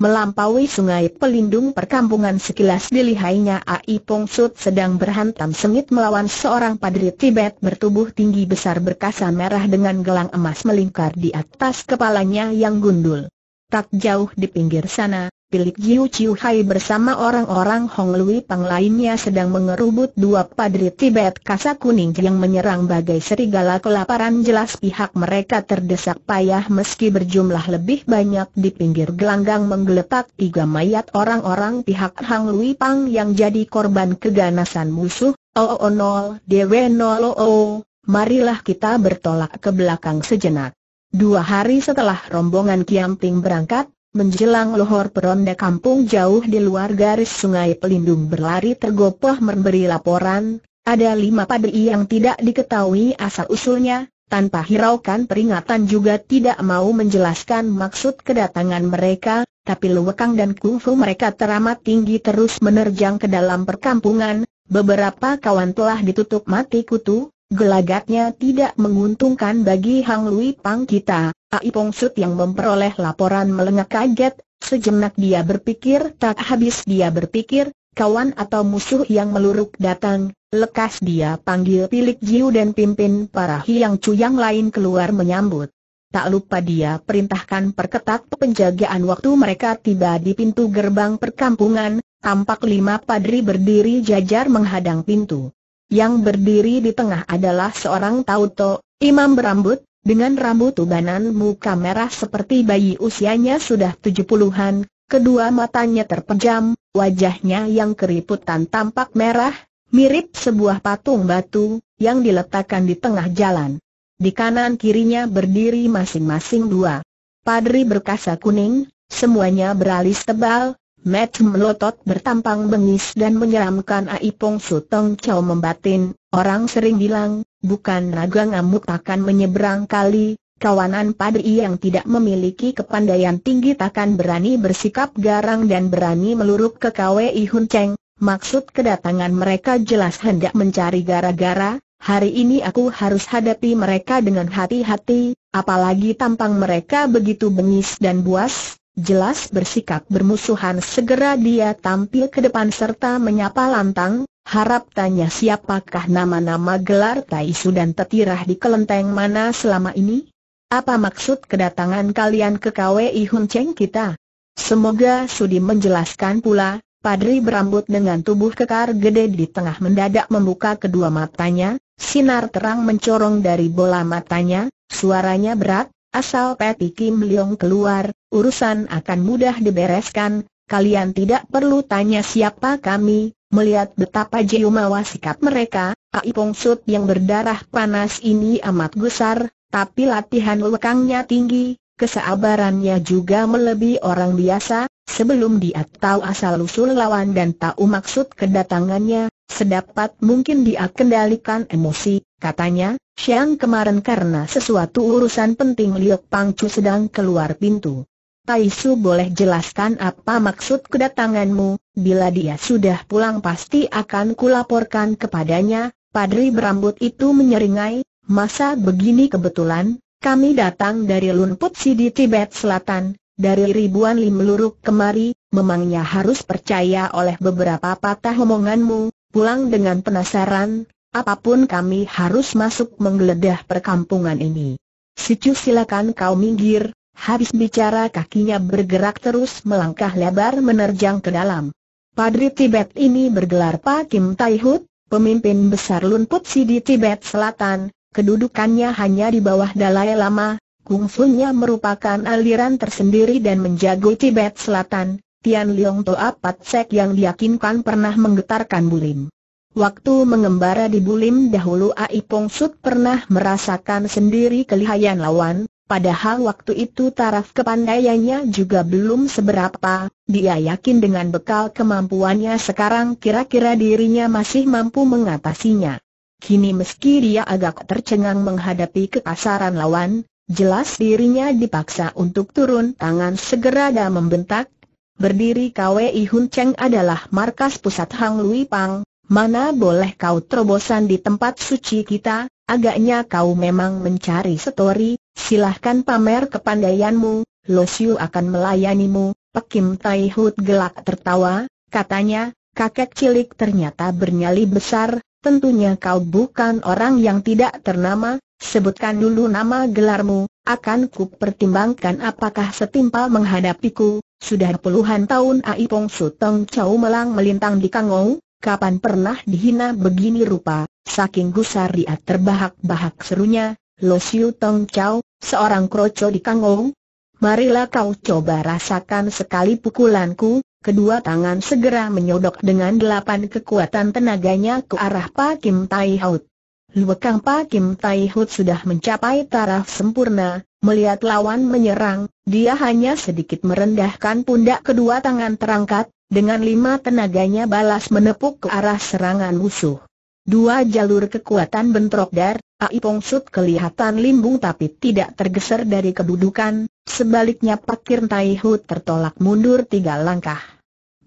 Melampaui sungai pelindung perkampungan sekilas dilihainya Ai Pong Sut sedang berhantam sengit melawan seorang padri Tibet bertubuh tinggi besar berkasa merah dengan gelang emas melingkar di atas kepalanya yang gundul. Tak jauh di pinggir sana, Pilik Jiu Chiu Hai bersama orang-orang Hong Lui Pang lainnya sedang mengerubut dua padri Tibet kasa kuning yang menyerang bagai serigala kelaparan jelas pihak mereka terdesak payah meski berjumlah lebih banyak di pinggir gelanggang menggeletak tiga mayat orang-orang pihak Hong Lui Pang yang jadi korban keganasan musuh, oo 0 dw 0 oo, marilah kita bertolak ke belakang sejenak. Dua hari setelah rombongan Kiamping berangkat, Menjelang lohor peronda kampung jauh di luar garis sungai pelindung berlari tergopoh memberi laporan, ada lima padri yang tidak diketahui asal-usulnya, tanpa hiraukan peringatan juga tidak mau menjelaskan maksud kedatangan mereka, tapi luwekang dan kungfu mereka teramat tinggi terus menerjang ke dalam perkampungan, beberapa kawan telah ditutup mati kutu, gelagatnya tidak menguntungkan bagi Hang Lui Pang kita, Aipong Sut yang memperoleh laporan melengak kaget, sejenak dia berpikir tak habis dia berpikir, kawan atau musuh yang meluruk datang, lekas dia panggil Pilik Jiu dan pimpin para Hiang cu yang lain keluar menyambut. Tak lupa dia perintahkan perketat penjagaan waktu mereka tiba di pintu gerbang perkampungan, tampak lima padri berdiri jajar menghadang pintu. Yang berdiri di tengah adalah seorang tauto, imam berambut, dengan rambut ubanan muka merah seperti bayi usianya sudah tujuh puluhan, kedua matanya terpejam, wajahnya yang keriputan tampak merah, mirip sebuah patung batu, yang diletakkan di tengah jalan. Di kanan kirinya berdiri masing-masing dua. Padri berkasa kuning, semuanya beralis tebal, Matt melotot bertampang bengis dan menyeramkan Aipong Sutong Chow membatin, orang sering bilang, bukan naga ngamuk takkan menyeberang kali, kawanan Padri yang tidak memiliki kepandaian tinggi takkan berani bersikap garang dan berani meluruk ke KWI Hun Cheng, maksud kedatangan mereka jelas hendak mencari gara-gara, Hari ini aku harus hadapi mereka dengan hati-hati, apalagi tampang mereka begitu bengis dan buas, jelas bersikap bermusuhan segera dia tampil ke depan serta menyapa lantang, harap tanya siapakah nama-nama gelar Taisu dan tetirah di kelenteng mana selama ini? Apa maksud kedatangan kalian ke KWI Hun Cheng kita? Semoga Sudi menjelaskan pula, Padri berambut dengan tubuh kekar gede di tengah mendadak membuka kedua matanya, sinar terang mencorong dari bola matanya, suaranya berat, Asal Peti Kim Leong keluar, urusan akan mudah dibereskan, kalian tidak perlu tanya siapa kami, melihat betapa Jiumawa sikap mereka, Ai Pong Sut yang berdarah panas ini amat gusar, tapi latihan lekangnya tinggi, kesabarannya juga melebihi orang biasa, sebelum dia tahu asal-usul lawan dan tahu maksud kedatangannya, sedapat mungkin dia kendalikan emosi, katanya, Siang kemarin karena sesuatu urusan penting Liok Pangcu sedang keluar pintu. Tai Su boleh jelaskan apa maksud kedatanganmu, bila dia sudah pulang pasti akan kulaporkan kepadanya, Padri berambut itu menyeringai, masa begini kebetulan, kami datang dari Lunput Sidi Tibet Selatan, dari ribuan lim luruk kemari, memangnya harus percaya oleh beberapa patah omonganmu, pulang dengan penasaran, Apapun kami harus masuk menggeledah perkampungan ini. Sicu silakan kau minggir, habis bicara kakinya bergerak terus melangkah lebar menerjang ke dalam. Padri Tibet ini bergelar Pakim Taihut, pemimpin besar Lunput Si Tibet Selatan, kedudukannya hanya di bawah Dalai Lama, kungfunya merupakan aliran tersendiri dan menjaga Tibet Selatan, Tian Leong Toa Patsek yang diyakinkan pernah menggetarkan bulim. Waktu mengembara di Bulim dahulu Ai Pong Sut pernah merasakan sendiri kelihayan lawan, padahal waktu itu taraf kepandaiannya juga belum seberapa, dia yakin dengan bekal kemampuannya sekarang kira-kira dirinya masih mampu mengatasinya. Kini meski dia agak tercengang menghadapi kekasaran lawan, jelas dirinya dipaksa untuk turun tangan segera dan membentak, Berdiri KWI Hun Cheng adalah markas pusat Hang Lui Pang, Mana boleh kau terobosan di tempat suci kita, agaknya kau memang mencari setori, silahkan pamer kepandaianmu, Lo Siu akan melayanimu, Pekim Tai Hud gelak tertawa, katanya, kakek cilik ternyata bernyali besar, tentunya kau bukan orang yang tidak ternama, sebutkan dulu nama gelarmu, akan ku pertimbangkan apakah setimpal menghadapiku, sudah puluhan tahun Aipong Suteng Chow Melang melintang di Kangou, kapan pernah dihina begini rupa, saking gusar dia terbahak-bahak serunya, Lo Siu Tong Chau, seorang kroco di kangong? Marilah kau coba rasakan sekali pukulanku, Kedua tangan segera menyodok dengan delapan kekuatan tenaganya ke arah Pak Kim Tai Haut. Luekang Pakim Tai Hut sudah mencapai taraf sempurna, melihat lawan menyerang, dia hanya sedikit merendahkan pundak kedua tangan terangkat, dengan lima tenaganya balas menepuk ke arah serangan musuh. Dua jalur kekuatan bentrok dar, Ai Pong Sut kelihatan limbung tapi tidak tergeser dari kedudukan, sebaliknya Pakir Tai Hut tertolak mundur tiga langkah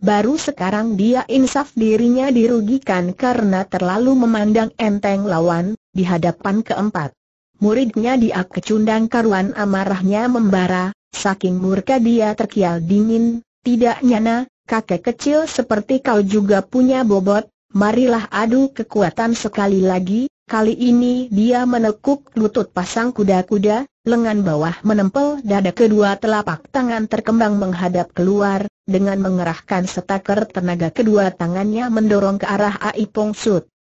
baru sekarang dia insaf dirinya dirugikan karena terlalu memandang enteng lawan, di hadapan keempat. Muridnya dia kecundang karuan amarahnya membara, saking murka dia terkial dingin, tidak nyana, kakek kecil seperti kau juga punya bobot, marilah adu kekuatan sekali lagi, Kali ini dia menekuk lutut pasang kuda-kuda, lengan bawah menempel dada kedua telapak tangan terkembang menghadap keluar, dengan mengerahkan setaker tenaga kedua tangannya mendorong ke arah Ai Pong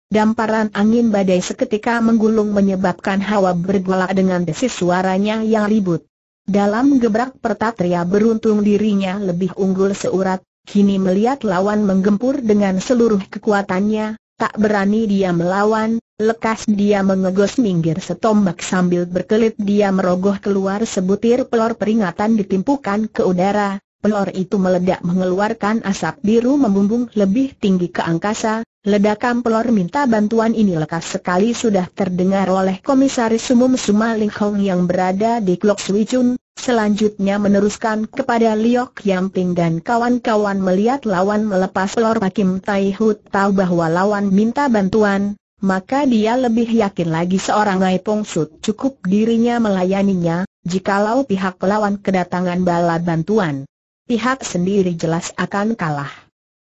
Damparan angin badai seketika menggulung menyebabkan hawa bergolak dengan desis suaranya yang ribut. Dalam gebrak pertatria beruntung dirinya lebih unggul seurat, kini melihat lawan menggempur dengan seluruh kekuatannya, Tak berani dia melawan, lekas dia mengegos minggir setombak sambil berkelit dia merogoh keluar sebutir pelor peringatan ditimpukan ke udara. Pelor itu meledak mengeluarkan asap biru membumbung lebih tinggi ke angkasa, ledakan pelor minta bantuan ini lekas sekali sudah terdengar oleh Komisaris Umum Suma Ling Hong yang berada di Klok Sui Chun, Selanjutnya meneruskan kepada Liok Yamping dan kawan-kawan melihat lawan melepas Lor Hakim Tai Hut tahu bahwa lawan minta bantuan, maka dia lebih yakin lagi seorang Ngai Pong Sut cukup dirinya melayaninya, jikalau pihak lawan kedatangan bala bantuan. Pihak sendiri jelas akan kalah.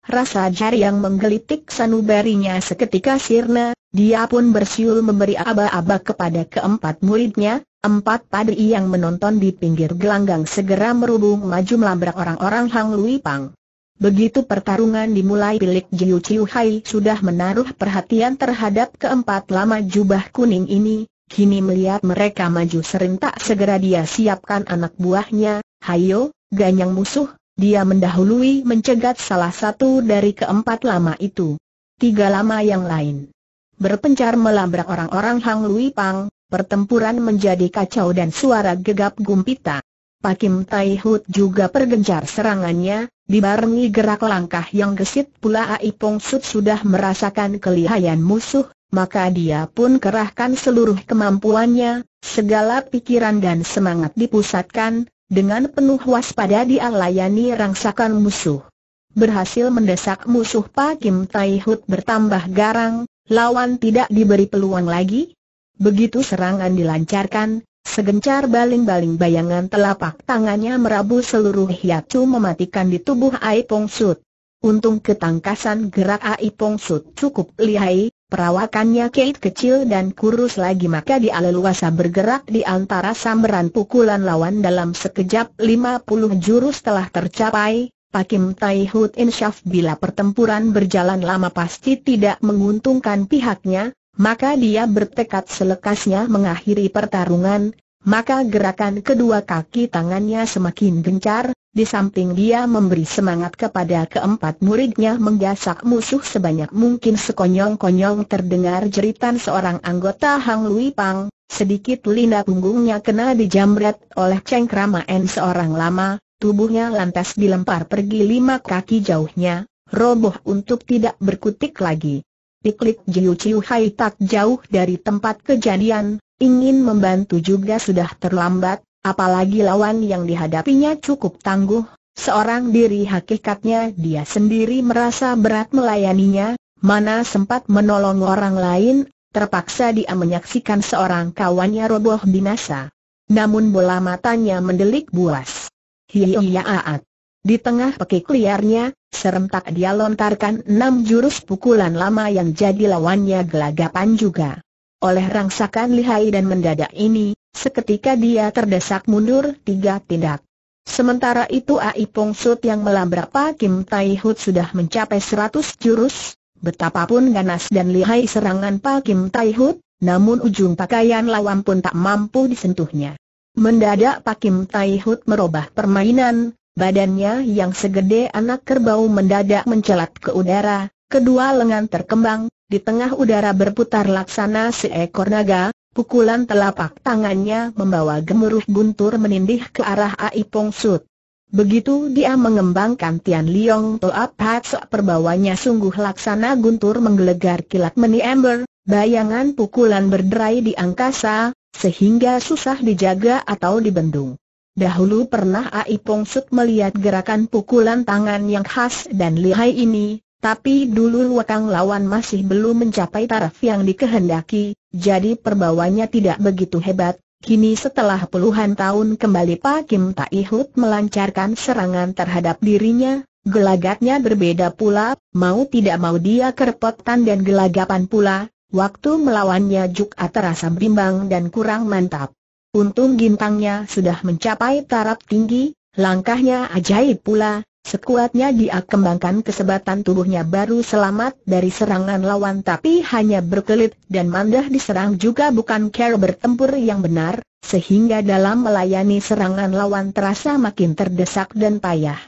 Rasa jari yang menggelitik sanubarinya seketika sirna, dia pun bersiul memberi aba-aba kepada keempat muridnya, Empat padri yang menonton di pinggir gelanggang segera merubung maju melabrak orang-orang Hang Lui Pang. Begitu pertarungan dimulai Pilik Jiu Chiu Hai sudah menaruh perhatian terhadap keempat lama jubah kuning ini, kini melihat mereka maju serentak segera dia siapkan anak buahnya, Hayo, ganyang musuh, dia mendahului mencegat salah satu dari keempat lama itu. Tiga lama yang lain berpencar melabrak orang-orang Hang Lui Pang, pertempuran menjadi kacau dan suara gegap gumpita. Pakim Tai Hut juga pergencar serangannya, dibarengi gerak langkah yang gesit pula Ai Pong Sut sudah merasakan kelihayan musuh, maka dia pun kerahkan seluruh kemampuannya, segala pikiran dan semangat dipusatkan, dengan penuh waspada dia layani rangsakan musuh. Berhasil mendesak musuh Pakim Tai Hut bertambah garang, lawan tidak diberi peluang lagi, Begitu serangan dilancarkan, segencar baling-baling bayangan telapak tangannya merabu seluruh hiacu mematikan di tubuh Ai Pong Untung ketangkasan gerak Ai Pong cukup lihai, perawakannya keit kecil dan kurus lagi maka dia leluasa bergerak di antara sambaran pukulan lawan dalam sekejap 50 jurus telah tercapai, Pakim Tai Hood Insyaf bila pertempuran berjalan lama pasti tidak menguntungkan pihaknya, maka dia bertekad selekasnya mengakhiri pertarungan, maka gerakan kedua kaki tangannya semakin gencar, di samping dia memberi semangat kepada keempat muridnya menggasak musuh sebanyak mungkin sekonyong-konyong terdengar jeritan seorang anggota Hang Lui Pang, sedikit linda punggungnya kena dijamret oleh Cheng N seorang lama, tubuhnya lantas dilempar pergi lima kaki jauhnya, roboh untuk tidak berkutik lagi. Diklik Jiu Chiu Hai tak jauh dari tempat kejadian, ingin membantu juga sudah terlambat, apalagi lawan yang dihadapinya cukup tangguh, seorang diri hakikatnya dia sendiri merasa berat melayaninya, mana sempat menolong orang lain, terpaksa dia menyaksikan seorang kawannya roboh binasa. Namun bola matanya mendelik buas. Hiyaat. Di tengah pekik liarnya, serentak dia lontarkan enam jurus pukulan lama yang jadi lawannya gelagapan juga. Oleh rangsakan lihai dan mendadak ini, seketika dia terdesak mundur tiga tindak. Sementara itu Ai Pong Sut yang melabrak Pak Kim Tai Hut sudah mencapai seratus jurus, betapapun ganas dan lihai serangan Pak Kim Tai Hut, namun ujung pakaian lawan pun tak mampu disentuhnya. Mendadak Pak Kim Tai Hut merubah permainan, Badannya yang segede anak kerbau mendadak mencelat ke udara, kedua lengan terkembang, di tengah udara berputar laksana seekor naga, pukulan telapak tangannya membawa gemuruh guntur menindih ke arah Ai Pong Begitu dia mengembangkan Tian Liong Toa Pat perbawanya sungguh laksana guntur menggelegar kilat meni ember, bayangan pukulan berderai di angkasa, sehingga susah dijaga atau dibendung. Dahulu pernah Aipong Sut melihat gerakan pukulan tangan yang khas dan lihai ini, tapi dulu Wakang lawan masih belum mencapai taraf yang dikehendaki, jadi perbawanya tidak begitu hebat. Kini setelah puluhan tahun kembali Pak Kim Tai Hut melancarkan serangan terhadap dirinya, gelagatnya berbeda pula, mau tidak mau dia kerepotan dan gelagapan pula, waktu melawannya Juk terasa bimbang dan kurang mantap. Untung gintangnya sudah mencapai taraf tinggi, langkahnya ajaib pula, sekuatnya dia kembangkan kesebatan tubuhnya baru selamat dari serangan lawan tapi hanya berkelit dan mandah diserang juga bukan care bertempur yang benar, sehingga dalam melayani serangan lawan terasa makin terdesak dan payah.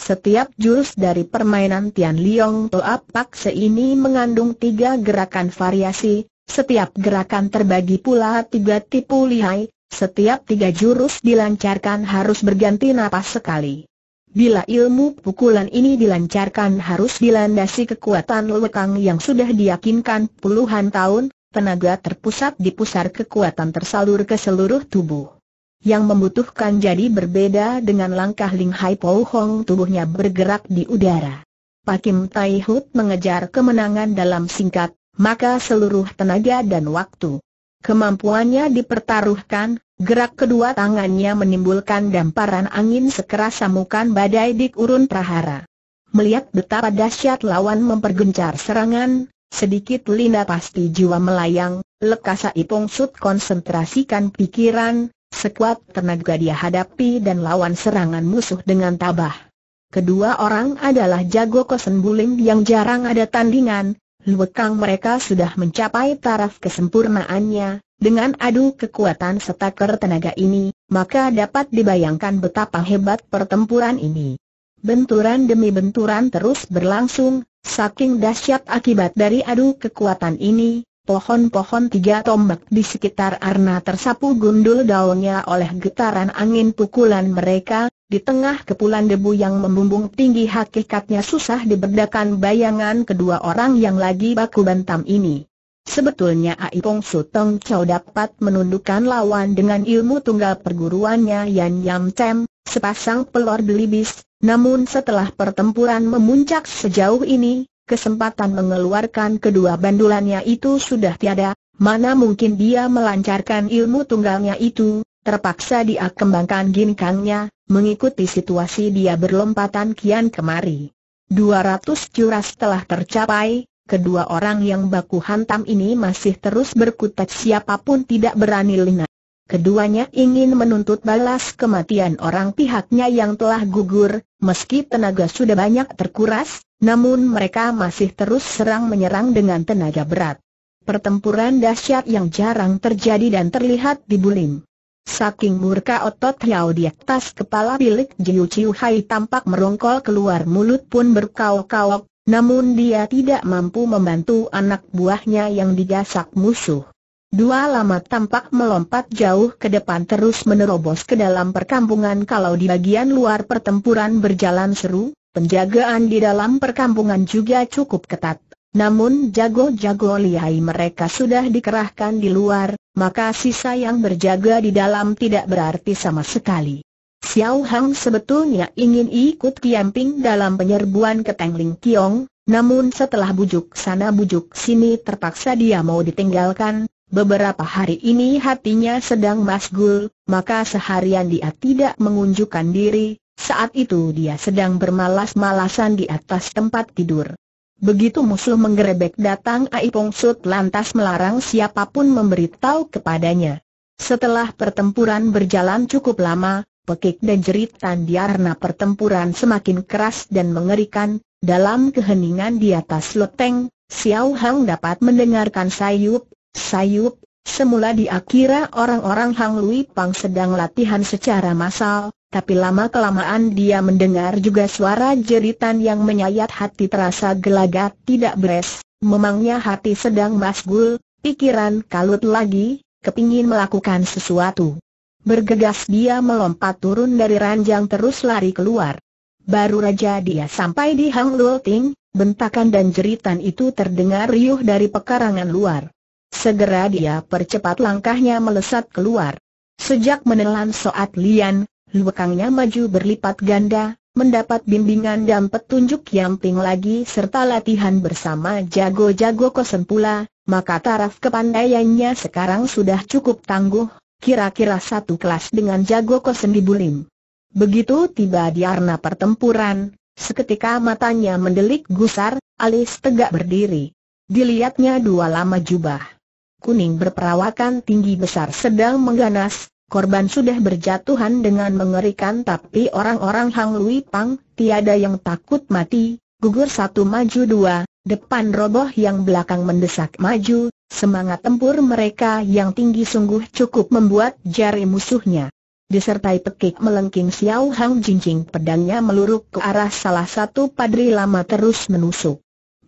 Setiap jurus dari permainan Tian Liong Toa Pakse ini mengandung tiga gerakan variasi, setiap gerakan terbagi pula tiga tipu lihai, setiap tiga jurus dilancarkan harus berganti napas sekali. Bila ilmu pukulan ini dilancarkan harus dilandasi kekuatan lekang yang sudah diyakinkan puluhan tahun, tenaga terpusat di pusar kekuatan tersalur ke seluruh tubuh. Yang membutuhkan jadi berbeda dengan langkah Ling Hai Po Hong tubuhnya bergerak di udara. Pakim Tai Hut mengejar kemenangan dalam singkat, maka seluruh tenaga dan waktu Kemampuannya dipertaruhkan, gerak kedua tangannya menimbulkan damparan angin sekeras samukan badai di kurun prahara. Melihat betapa dahsyat lawan mempergencar serangan, sedikit Linda pasti jiwa melayang, lekasa Ipong Sud konsentrasikan pikiran, sekuat tenaga dia hadapi dan lawan serangan musuh dengan tabah. Kedua orang adalah jago kosen buling yang jarang ada tandingan, Luekang mereka sudah mencapai taraf kesempurnaannya, dengan adu kekuatan setaker tenaga ini, maka dapat dibayangkan betapa hebat pertempuran ini. Benturan demi benturan terus berlangsung, saking dahsyat akibat dari adu kekuatan ini, Pohon-pohon tiga tombak di sekitar Arna tersapu gundul daunnya oleh getaran angin pukulan mereka, di tengah kepulan debu yang membumbung tinggi hakikatnya susah diberdakan bayangan kedua orang yang lagi baku bantam ini. Sebetulnya Aipong Sutong Chow dapat menundukkan lawan dengan ilmu tunggal perguruannya Yan Yam Chem, sepasang pelor belibis, namun setelah pertempuran memuncak sejauh ini, kesempatan mengeluarkan kedua bandulannya itu sudah tiada, mana mungkin dia melancarkan ilmu tunggalnya itu, terpaksa dia kembangkan ginkangnya, Mengikuti situasi dia berlompatan kian kemari. 200 curas telah tercapai, kedua orang yang baku hantam ini masih terus berkutat siapapun tidak berani lina. Keduanya ingin menuntut balas kematian orang pihaknya yang telah gugur, meski tenaga sudah banyak terkuras, namun mereka masih terus serang menyerang dengan tenaga berat. Pertempuran dahsyat yang jarang terjadi dan terlihat di Bulim. Saking murka otot Hiao di atas kepala bilik Jiu Chiu Hai tampak merongkol keluar mulut pun berkauk-kauk, namun dia tidak mampu membantu anak buahnya yang digasak musuh. Dua lama tampak melompat jauh ke depan terus menerobos ke dalam perkampungan kalau di bagian luar pertempuran berjalan seru, penjagaan di dalam perkampungan juga cukup ketat. Namun jago-jago lihai mereka sudah dikerahkan di luar, maka sisa yang berjaga di dalam tidak berarti sama sekali. Xiao Hang sebetulnya ingin ikut Kiamping dalam penyerbuan ke Tengling Kiong, namun setelah bujuk sana bujuk sini terpaksa dia mau ditinggalkan, Beberapa hari ini hatinya sedang masgul, maka seharian dia tidak mengunjukkan diri, saat itu dia sedang bermalas-malasan di atas tempat tidur. Begitu musuh menggerebek datang Aipong Sut lantas melarang siapapun memberitahu kepadanya. Setelah pertempuran berjalan cukup lama, pekik dan jeritan diarna pertempuran semakin keras dan mengerikan, dalam keheningan di atas loteng, Xiao Hang dapat mendengarkan sayup, sayup, Semula dia kira orang-orang Hang Lui Pang sedang latihan secara massal, tapi lama-kelamaan dia mendengar juga suara jeritan yang menyayat hati terasa gelagat tidak beres, memangnya hati sedang masgul, pikiran kalut lagi, kepingin melakukan sesuatu. Bergegas dia melompat turun dari ranjang terus lari keluar. Baru raja dia sampai di Hang Lui Ting, bentakan dan jeritan itu terdengar riuh dari pekarangan luar. Segera dia percepat langkahnya melesat keluar. Sejak menelan Soat Lian, lukangnya maju berlipat ganda, mendapat bimbingan dan petunjuk yang ping lagi serta latihan bersama jago-jago pula, maka taraf kepandaiannya sekarang sudah cukup tangguh, kira-kira satu kelas dengan jago kosen di Bulim. Begitu tiba di arena pertempuran, seketika matanya mendelik gusar, alis tegak berdiri. Dilihatnya dua lama jubah kuning berperawakan tinggi besar sedang mengganas, korban sudah berjatuhan dengan mengerikan tapi orang-orang Hang Lui Pang, tiada yang takut mati, gugur satu maju dua, depan roboh yang belakang mendesak maju, semangat tempur mereka yang tinggi sungguh cukup membuat jari musuhnya disertai pekik melengking Xiao Hang Jinjing pedangnya meluruk ke arah salah satu padri lama terus menusuk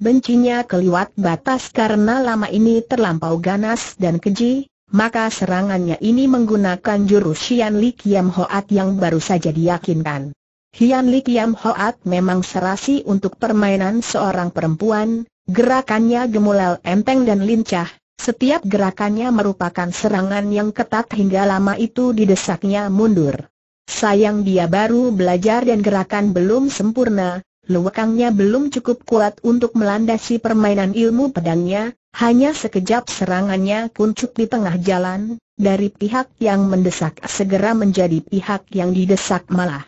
bencinya keliwat batas karena lama ini terlampau ganas dan keji, maka serangannya ini menggunakan jurus Hian Li Kiam Hoat yang baru saja diyakinkan. Hian Li Kiam Hoat memang serasi untuk permainan seorang perempuan, gerakannya gemulal enteng dan lincah, setiap gerakannya merupakan serangan yang ketat hingga lama itu didesaknya mundur. Sayang dia baru belajar dan gerakan belum sempurna, Lukangnya belum cukup kuat untuk melandasi permainan ilmu pedangnya, hanya sekejap serangannya kuncup di tengah jalan, dari pihak yang mendesak segera menjadi pihak yang didesak malah.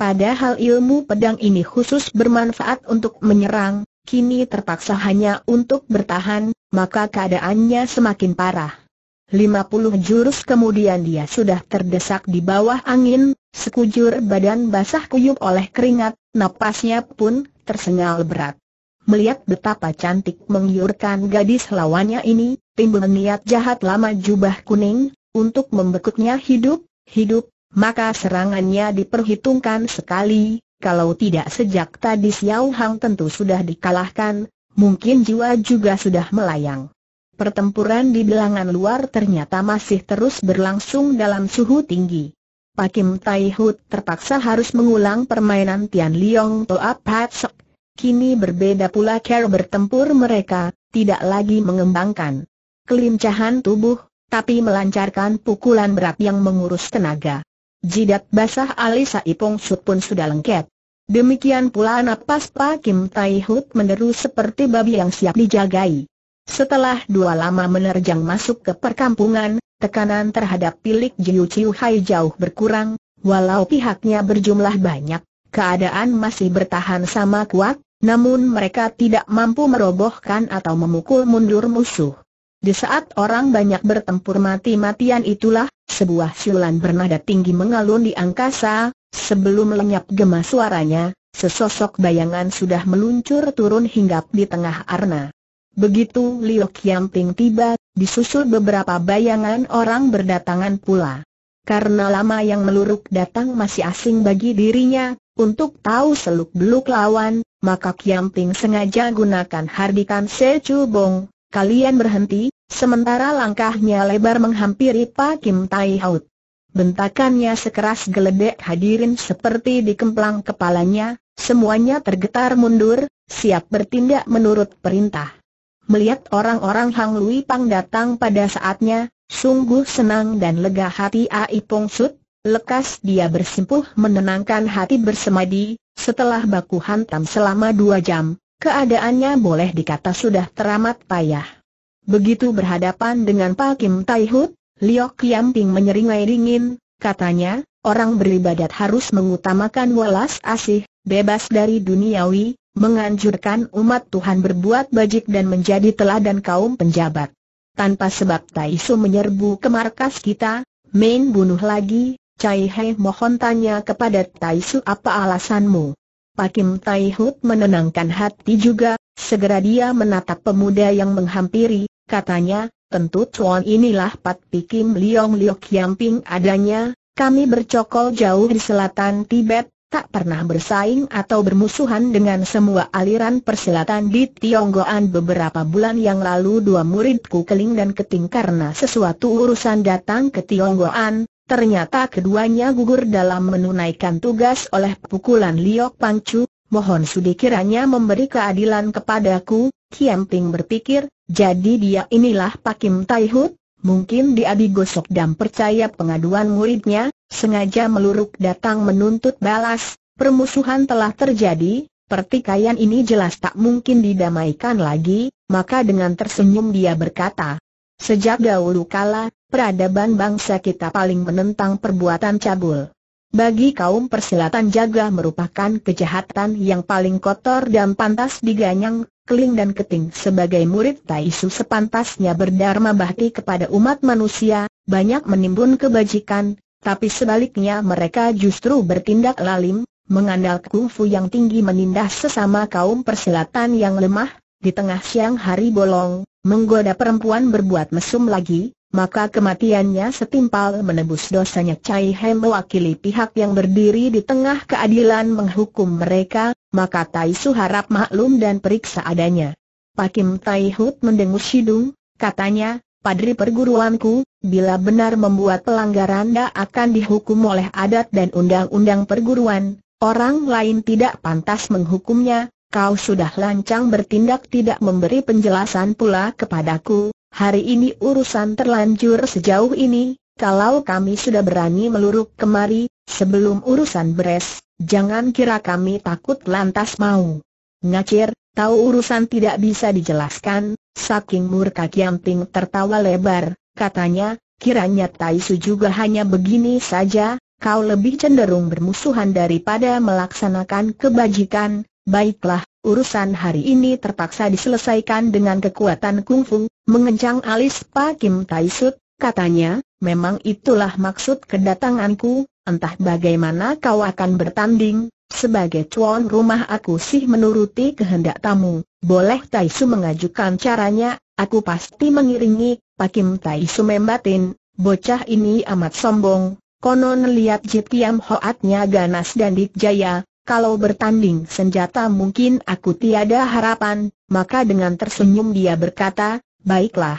Padahal ilmu pedang ini khusus bermanfaat untuk menyerang, kini terpaksa hanya untuk bertahan, maka keadaannya semakin parah. 50 jurus kemudian dia sudah terdesak di bawah angin, sekujur badan basah kuyup oleh keringat, napasnya pun tersengal berat. Melihat betapa cantik menggiurkan gadis lawannya ini, timbul niat jahat lama jubah kuning, untuk membekuknya hidup-hidup, maka serangannya diperhitungkan sekali, kalau tidak sejak tadi Xiao Hang tentu sudah dikalahkan, mungkin jiwa juga sudah melayang. Pertempuran di belangan luar ternyata masih terus berlangsung dalam suhu tinggi. Pakim Tai Hut terpaksa harus mengulang permainan Tian Liong Toa Pat Sok. Kini berbeda pula cara bertempur mereka, tidak lagi mengembangkan kelincahan tubuh, tapi melancarkan pukulan berat yang mengurus tenaga. Jidat basah Alisa Ipong Sut pun sudah lengket. Demikian pula napas Pakim Tai Hut meneru seperti babi yang siap dijagai. Setelah dua lama menerjang masuk ke perkampungan, tekanan terhadap pilik Jiu Chiu Hai jauh berkurang, walau pihaknya berjumlah banyak, keadaan masih bertahan sama kuat, namun mereka tidak mampu merobohkan atau memukul mundur musuh. Di saat orang banyak bertempur mati-matian itulah, sebuah siulan bernada tinggi mengalun di angkasa, sebelum lenyap gemas suaranya, sesosok bayangan sudah meluncur turun hinggap di tengah arna. Begitu Liu Kiamping tiba, disusul beberapa bayangan orang berdatangan pula. Karena lama yang meluruk datang masih asing bagi dirinya, untuk tahu seluk-beluk lawan, maka Kiamping sengaja gunakan hardikan Bong, kalian berhenti, sementara langkahnya lebar menghampiri Pak Kim Tai Haut. Bentakannya sekeras geledek hadirin seperti dikemplang kepalanya, semuanya tergetar mundur, siap bertindak menurut perintah. Melihat orang-orang Hang Lui Pang datang pada saatnya, sungguh senang dan lega hati Ai Pong Sut, lekas dia bersimpuh menenangkan hati bersemadi, setelah baku hantam selama dua jam, keadaannya boleh dikata sudah teramat payah. Begitu berhadapan dengan Pak Kim Tai Hut, Liok Kiam Ping menyeringai dingin, katanya, orang beribadat harus mengutamakan welas asih, bebas dari duniawi, menganjurkan umat Tuhan berbuat bajik dan menjadi teladan kaum penjabat. Tanpa sebab Tai Su menyerbu ke markas kita, main bunuh lagi, Cai Hei mohon tanya kepada Tai Su apa alasanmu. Pakim Tai Hut menenangkan hati juga, segera dia menatap pemuda yang menghampiri, katanya, tentu Tuan inilah Pat Pikim Liong Liok Yamping adanya, kami bercokol jauh di selatan Tibet, tak pernah bersaing atau bermusuhan dengan semua aliran persilatan di Tionggoan beberapa bulan yang lalu dua muridku keling dan keting karena sesuatu urusan datang ke Tionggoan, ternyata keduanya gugur dalam menunaikan tugas oleh pukulan Liok Pangcu, mohon sudi kiranya memberi keadilan kepadaku, Kiamping berpikir, jadi dia inilah Pakim Taihut, Mungkin dia digosok dan percaya pengaduan muridnya, sengaja meluruk datang menuntut balas, permusuhan telah terjadi, pertikaian ini jelas tak mungkin didamaikan lagi, maka dengan tersenyum dia berkata, Sejak dahulu kala, peradaban bangsa kita paling menentang perbuatan cabul. Bagi kaum persilatan jaga merupakan kejahatan yang paling kotor dan pantas diganyang, Keling dan Keting sebagai murid Taisu sepantasnya berdharma bakti kepada umat manusia, banyak menimbun kebajikan, tapi sebaliknya mereka justru bertindak lalim, mengandalkan kungfu yang tinggi menindas sesama kaum persilatan yang lemah, di tengah siang hari bolong, menggoda perempuan berbuat mesum lagi, maka kematiannya setimpal menebus dosanya Cai He mewakili pihak yang berdiri di tengah keadilan menghukum mereka, maka Tai Su harap maklum dan periksa adanya. Pakim Tai Hut mendengus hidung, katanya, Padri perguruanku, bila benar membuat pelanggaran dah akan dihukum oleh adat dan undang-undang perguruan, orang lain tidak pantas menghukumnya, kau sudah lancang bertindak tidak memberi penjelasan pula kepadaku, hari ini urusan terlanjur sejauh ini, kalau kami sudah berani meluruk kemari, sebelum urusan beres, Jangan kira kami takut lantas mau. Ngacir, tahu urusan tidak bisa dijelaskan, saking murka Kiamping tertawa lebar, katanya, kiranya Taisu juga hanya begini saja, kau lebih cenderung bermusuhan daripada melaksanakan kebajikan, baiklah, urusan hari ini terpaksa diselesaikan dengan kekuatan kungfu, mengencang alis Pak Kim Taisu, katanya, memang itulah maksud kedatanganku, entah bagaimana kau akan bertanding, sebagai tuan rumah aku sih menuruti kehendak tamu, boleh Taisu mengajukan caranya, aku pasti mengiringi, Pakim Taisu membatin, bocah ini amat sombong, konon lihat Jitiam Hoatnya ganas dan dikjaya, kalau bertanding senjata mungkin aku tiada harapan, maka dengan tersenyum dia berkata, baiklah.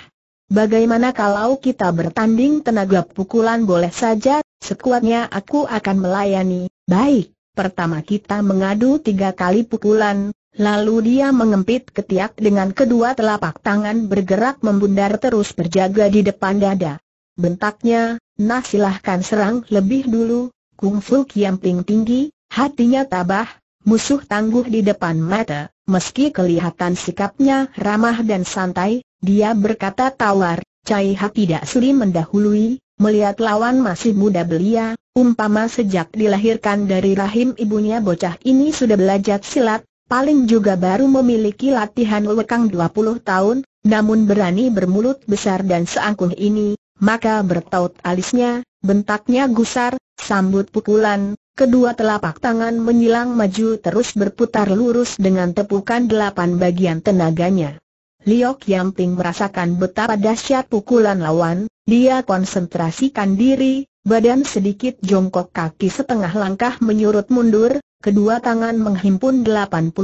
Bagaimana kalau kita bertanding tenaga pukulan boleh saja Sekuatnya aku akan melayani, baik, pertama kita mengadu tiga kali pukulan, lalu dia mengempit ketiak dengan kedua telapak tangan bergerak membundar terus berjaga di depan dada. Bentaknya, nah silahkan serang lebih dulu, Kung Fu Kiamping tinggi, hatinya tabah, musuh tangguh di depan mata, meski kelihatan sikapnya ramah dan santai, dia berkata tawar, Cai Hak tidak suri mendahului, Melihat lawan masih muda belia, umpama sejak dilahirkan dari rahim ibunya bocah ini sudah belajar silat, paling juga baru memiliki latihan lekang 20 tahun, namun berani bermulut besar dan seangkuh ini, maka bertaut alisnya, bentaknya gusar, sambut pukulan, kedua telapak tangan menyilang maju terus berputar lurus dengan tepukan delapan bagian tenaganya. Liok Yamping merasakan betapa dahsyat pukulan lawan, dia konsentrasikan diri, badan sedikit jongkok kaki setengah langkah menyurut mundur, kedua tangan menghimpun 80%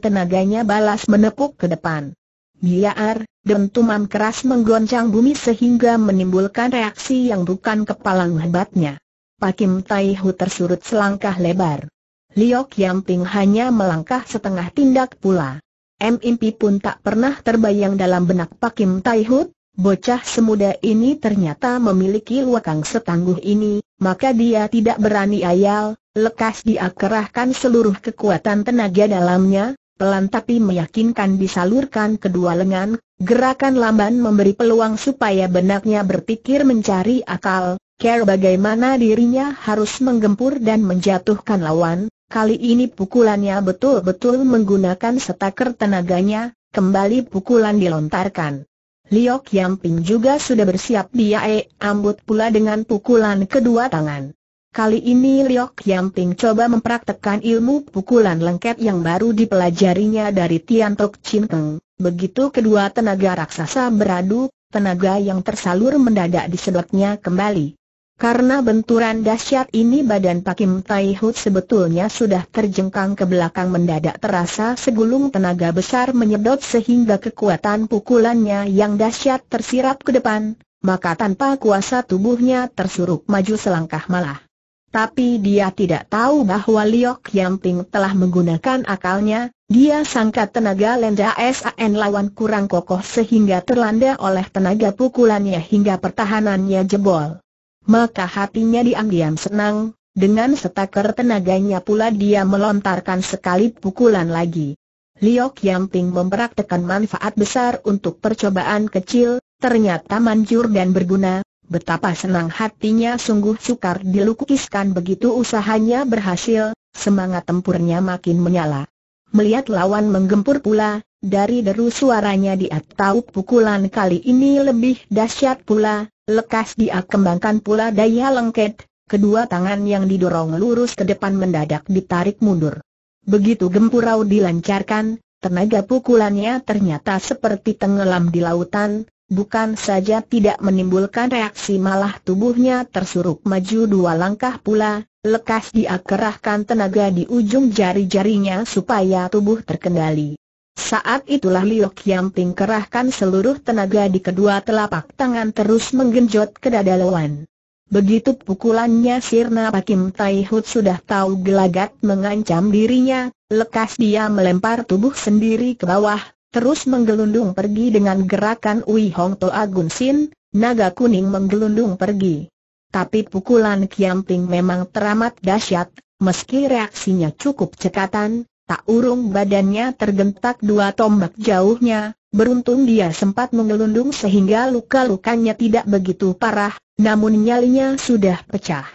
tenaganya balas menepuk ke depan. Biar, dentuman keras menggoncang bumi sehingga menimbulkan reaksi yang bukan kepalang hebatnya. Pakim Tai tersurut selangkah lebar. Liok Yamping hanya melangkah setengah tindak pula. MIP pun tak pernah terbayang dalam benak Pakim Tai Bocah semuda ini ternyata memiliki luakang setangguh ini, maka dia tidak berani ayal, lekas dia kerahkan seluruh kekuatan tenaga dalamnya, pelan tapi meyakinkan disalurkan kedua lengan, gerakan lamban memberi peluang supaya benaknya berpikir mencari akal, care bagaimana dirinya harus menggempur dan menjatuhkan lawan, kali ini pukulannya betul-betul menggunakan setaker tenaganya, kembali pukulan dilontarkan. Liok Yamping juga sudah bersiap dia e, ambut pula dengan pukulan kedua tangan. Kali ini Liok Yamping coba mempraktekkan ilmu pukulan lengket yang baru dipelajarinya dari Tian Tok Chin Teng. Begitu kedua tenaga raksasa beradu, tenaga yang tersalur mendadak disedotnya kembali. Karena benturan dahsyat ini badan Pakim Tai Hut sebetulnya sudah terjengkang ke belakang mendadak terasa segulung tenaga besar menyedot sehingga kekuatan pukulannya yang dahsyat tersirap ke depan, maka tanpa kuasa tubuhnya tersuruk maju selangkah malah. Tapi dia tidak tahu bahwa Liok Yamping telah menggunakan akalnya, dia sangka tenaga lenda SAN lawan kurang kokoh sehingga terlanda oleh tenaga pukulannya hingga pertahanannya jebol maka hatinya diam-diam senang, dengan setaker tenaganya pula dia melontarkan sekali pukulan lagi. Liok yang Yamping mempraktekan manfaat besar untuk percobaan kecil, ternyata manjur dan berguna, betapa senang hatinya sungguh sukar dilukiskan begitu usahanya berhasil, semangat tempurnya makin menyala. Melihat lawan menggempur pula, dari deru suaranya dia tahu pukulan kali ini lebih dahsyat pula, lekas dia kembangkan pula daya lengket, kedua tangan yang didorong lurus ke depan mendadak ditarik mundur. Begitu gempurau dilancarkan, tenaga pukulannya ternyata seperti tenggelam di lautan, bukan saja tidak menimbulkan reaksi malah tubuhnya tersurup maju dua langkah pula, lekas dia kerahkan tenaga di ujung jari-jarinya supaya tubuh terkendali. Saat itulah Liu Qiangping kerahkan seluruh tenaga di kedua telapak tangan terus menggenjot ke dada lawan. Begitu pukulannya sirna Pakim Tai Hut sudah tahu gelagat mengancam dirinya, lekas dia melempar tubuh sendiri ke bawah, terus menggelundung pergi dengan gerakan Ui Hong To Agun Sin, naga kuning menggelundung pergi. Tapi pukulan Kiamping memang teramat dahsyat, meski reaksinya cukup cekatan, Tak urung badannya tergentak dua tombak jauhnya, beruntung dia sempat mengelundung sehingga luka-lukanya tidak begitu parah, namun nyalinya sudah pecah.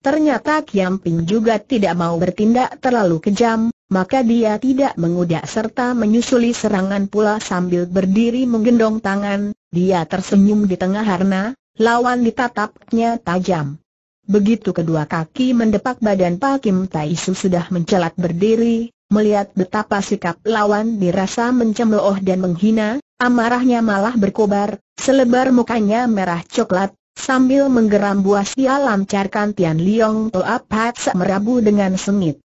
Ternyata Kiam Ping juga tidak mau bertindak terlalu kejam, maka dia tidak mengudak serta menyusuli serangan pula sambil berdiri menggendong tangan, dia tersenyum di tengah harna, lawan ditatapnya tajam. Begitu kedua kaki mendepak badan Pak Kim Taisu sudah mencelat berdiri, melihat betapa sikap lawan dirasa mencemooh dan menghina, amarahnya malah berkobar, selebar mukanya merah coklat, sambil menggeram buas dia lancarkan Tian Liong Toa Pat merabu dengan sengit.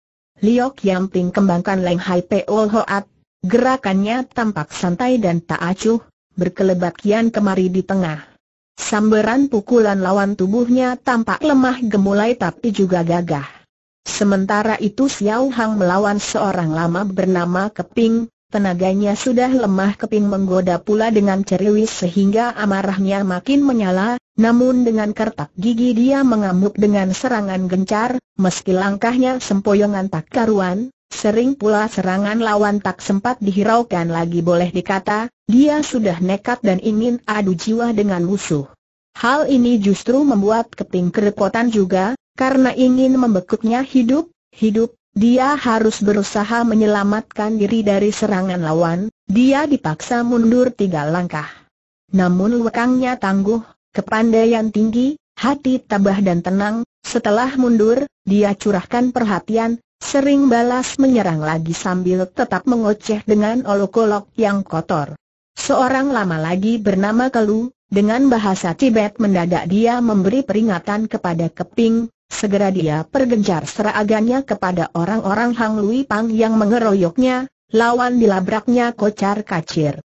Liok Yang Ting kembangkan Leng Hai Peol Hoat, gerakannya tampak santai dan tak acuh, berkelebat kian kemari di tengah. Samberan pukulan lawan tubuhnya tampak lemah gemulai tapi juga gagah. Sementara itu Xiao Hang melawan seorang lama bernama Keping, tenaganya sudah lemah Keping menggoda pula dengan ceriwis sehingga amarahnya makin menyala, namun dengan kertak gigi dia mengamuk dengan serangan gencar, meski langkahnya sempoyongan tak karuan, sering pula serangan lawan tak sempat dihiraukan lagi boleh dikata, dia sudah nekat dan ingin adu jiwa dengan musuh. Hal ini justru membuat Keping kerepotan juga, karena ingin membekuknya hidup, hidup, dia harus berusaha menyelamatkan diri dari serangan lawan, dia dipaksa mundur tiga langkah. Namun lekangnya tangguh, kepandaian tinggi, hati tabah dan tenang, setelah mundur, dia curahkan perhatian, sering balas menyerang lagi sambil tetap mengoceh dengan olok-olok yang kotor. Seorang lama lagi bernama Kelu, dengan bahasa Tibet mendadak dia memberi peringatan kepada Keping, Segera dia pergencar seragannya kepada orang-orang Hang Lui Pang yang mengeroyoknya, lawan dilabraknya kocar kacir.